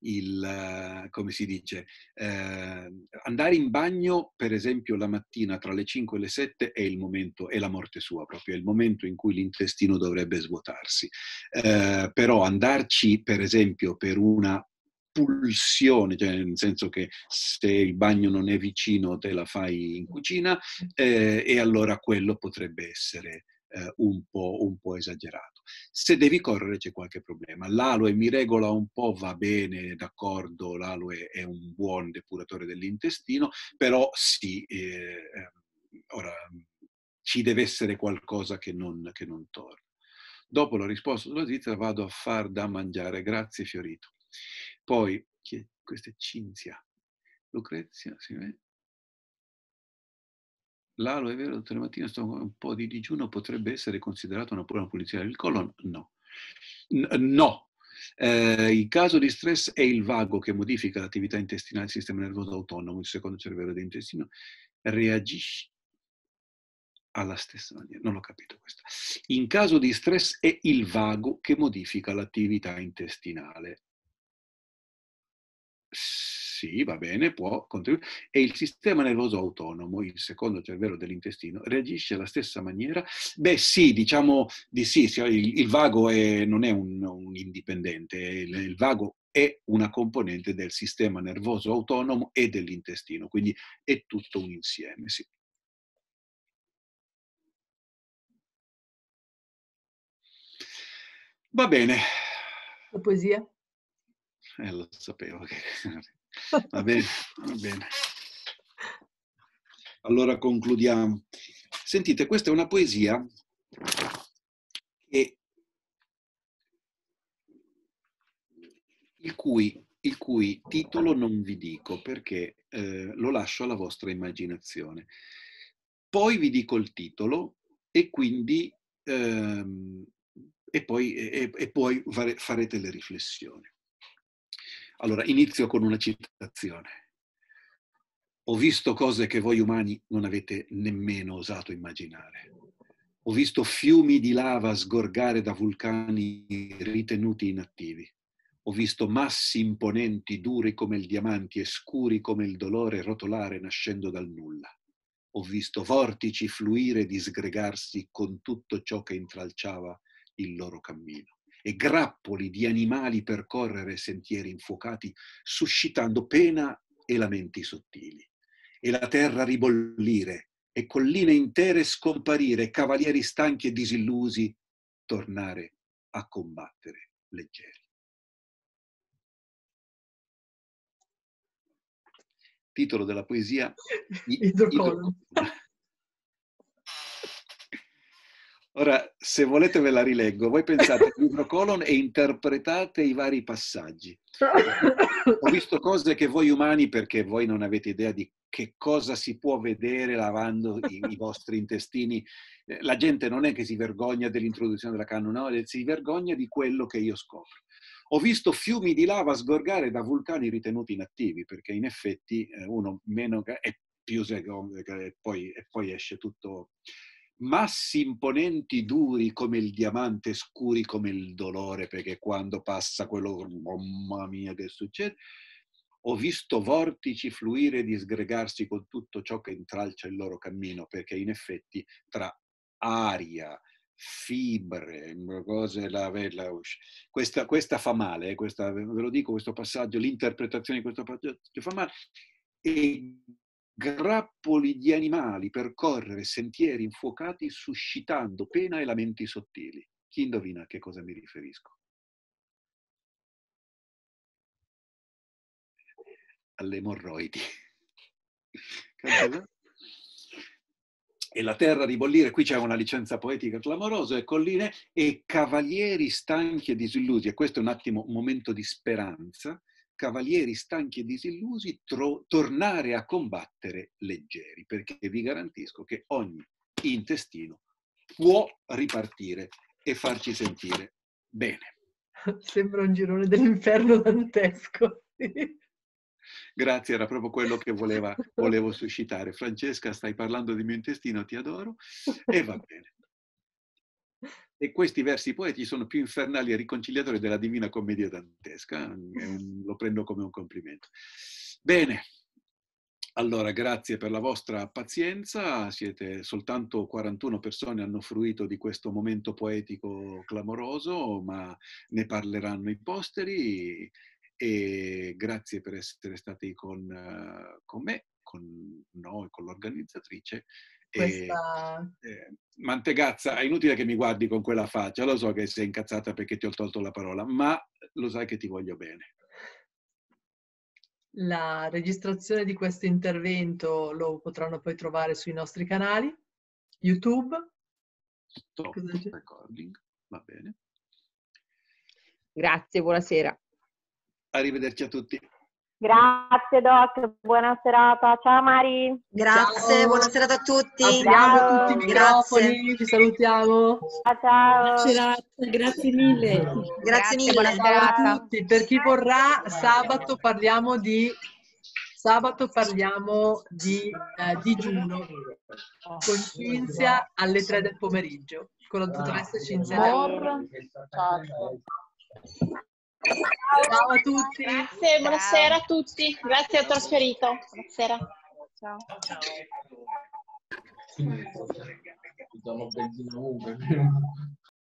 il, come si dice, eh, andare in bagno, per esempio, la mattina tra le 5 e le 7 è il momento, è la morte sua proprio, è il momento in cui l'intestino dovrebbe svuotarsi. Eh, però andarci, per esempio, per una pulsione, cioè nel senso che se il bagno non è vicino te la fai in cucina eh, e allora quello potrebbe essere eh, un, po', un, po', esagerato. Se devi correre c'è qualche problema. L'aloe mi regola un po', va bene, d'accordo, l'aloe è un buon depuratore dell'intestino, però sì, eh, ehm, ora ci deve essere qualcosa che non, che non torna. Dopo la risposta sulla Svizzera vado a far da mangiare, grazie Fiorito. Poi, questa è Cinzia. Lucrezia, si vede? Eh? l'aloe è vero, dottore mattine, sto un po' di digiuno, potrebbe essere considerato una buona pulizia del colon? No. no. Eh, il caso di stress è il vago che modifica l'attività intestinale del sistema nervoso autonomo, il secondo cervello dell'intestino, reagisce alla stessa maniera. Non ho capito questo. In caso di stress è il vago che modifica l'attività intestinale sì, va bene, può contribuire. E il sistema nervoso autonomo, il secondo cervello dell'intestino, reagisce alla stessa maniera? Beh sì, diciamo di sì, il, il vago è, non è un, un indipendente, il, il vago è una componente del sistema nervoso autonomo e dell'intestino, quindi è tutto un insieme, sì. Va bene. La poesia? Eh, lo sapevo che... (laughs) Va bene, va bene. Allora concludiamo. Sentite, questa è una poesia che, il, cui, il, cui, titolo non vi dico perché eh, lo lascio alla vostra immaginazione. Poi vi dico il titolo e quindi ehm, e poi, e, e poi fare, farete le riflessioni. Allora, inizio con una citazione. Ho visto cose che voi umani non avete nemmeno osato immaginare. Ho visto fiumi di lava sgorgare da vulcani ritenuti inattivi. Ho visto massi imponenti, duri come il diamante e scuri come il dolore rotolare nascendo dal nulla. Ho visto vortici fluire e disgregarsi con tutto ciò che intralciava il loro cammino e grappoli di animali percorrere sentieri infuocati, suscitando pena e lamenti sottili. E la terra ribollire, e colline intere scomparire, cavalieri stanchi e disillusi tornare a combattere leggeri. Titolo della poesia Idrocolo. Ora, se volete ve la rileggo. Voi pensate al libro Colon e interpretate i vari passaggi. (laughs) Ho visto cose che voi umani, perché voi non avete idea di che cosa si può vedere lavando i, i vostri intestini. Eh, la gente non è che si vergogna dell'introduzione della cannona, eh, si vergogna di quello che io scopro. Ho visto fiumi di lava sgorgare da vulcani ritenuti inattivi, perché in effetti eh, uno meno... è più, e poi, e poi esce tutto massi imponenti duri come il diamante, scuri come il dolore, perché quando passa quello, mamma mia che succede, ho visto vortici fluire e disgregarsi con tutto ciò che intralcia il loro cammino, perché in effetti tra aria, fibre, cose, la, la, questa, questa fa male, eh, questa, ve lo dico, questo passaggio, l'interpretazione di questo passaggio fa male. E grappoli di animali percorrere sentieri infuocati suscitando pena e lamenti sottili. Chi indovina a che cosa mi riferisco? Alle emorroidi. (laughs) Eh. e la terra di bollire, qui c'è una licenza poetica clamorosa, e colline e cavalieri stanchi e disillusi, e questo è un attimo un momento di speranza, cavalieri stanchi e disillusi tro- tornare a combattere leggeri, perché vi garantisco che ogni intestino può ripartire e farci sentire bene. (laughs) Sembra un girone dell'inferno dantesco. (laughs) Grazie, era proprio quello che voleva, volevo suscitare. Francesca, stai parlando di mio intestino, ti adoro. E va bene e questi versi poetici sono più infernali e riconciliatori della Divina Commedia dantesca, lo prendo come un complimento. Bene, allora grazie per la vostra pazienza, siete soltanto 41 persone hanno fruito di questo momento poetico clamoroso, ma ne parleranno i posteri e grazie per essere stati con, eh, con me, con noi, con l'organizzatrice questa... E, eh, Mantegazza, è inutile che mi guardi con quella faccia, lo so che sei incazzata perché ti ho tolto la parola, ma lo sai che ti voglio bene. La registrazione di questo intervento lo potranno poi trovare sui nostri canali, YouTube. Stop recording, va bene. Grazie, buonasera. Arrivederci a tutti. Grazie Doc, buona serata. Ciao Mari. Grazie, ciao. buona serata a tutti. Apriamo ciao. tutti i microfoni, grazie. ci salutiamo. Ah, ciao, ciao. Grazie, grazie mille. Grazie, grazie mille, buona serata a tutti. Per chi vorrà, sabato parliamo di sabato parliamo di eh, digiuno con Cinzia alle 3 del pomeriggio con la dottoressa Cinzia. Ciao. Ciao a tutti. Grazie, Ciao. buonasera a tutti. Grazie al trasferito. Buonasera. Ciao. Ciao. Ciao.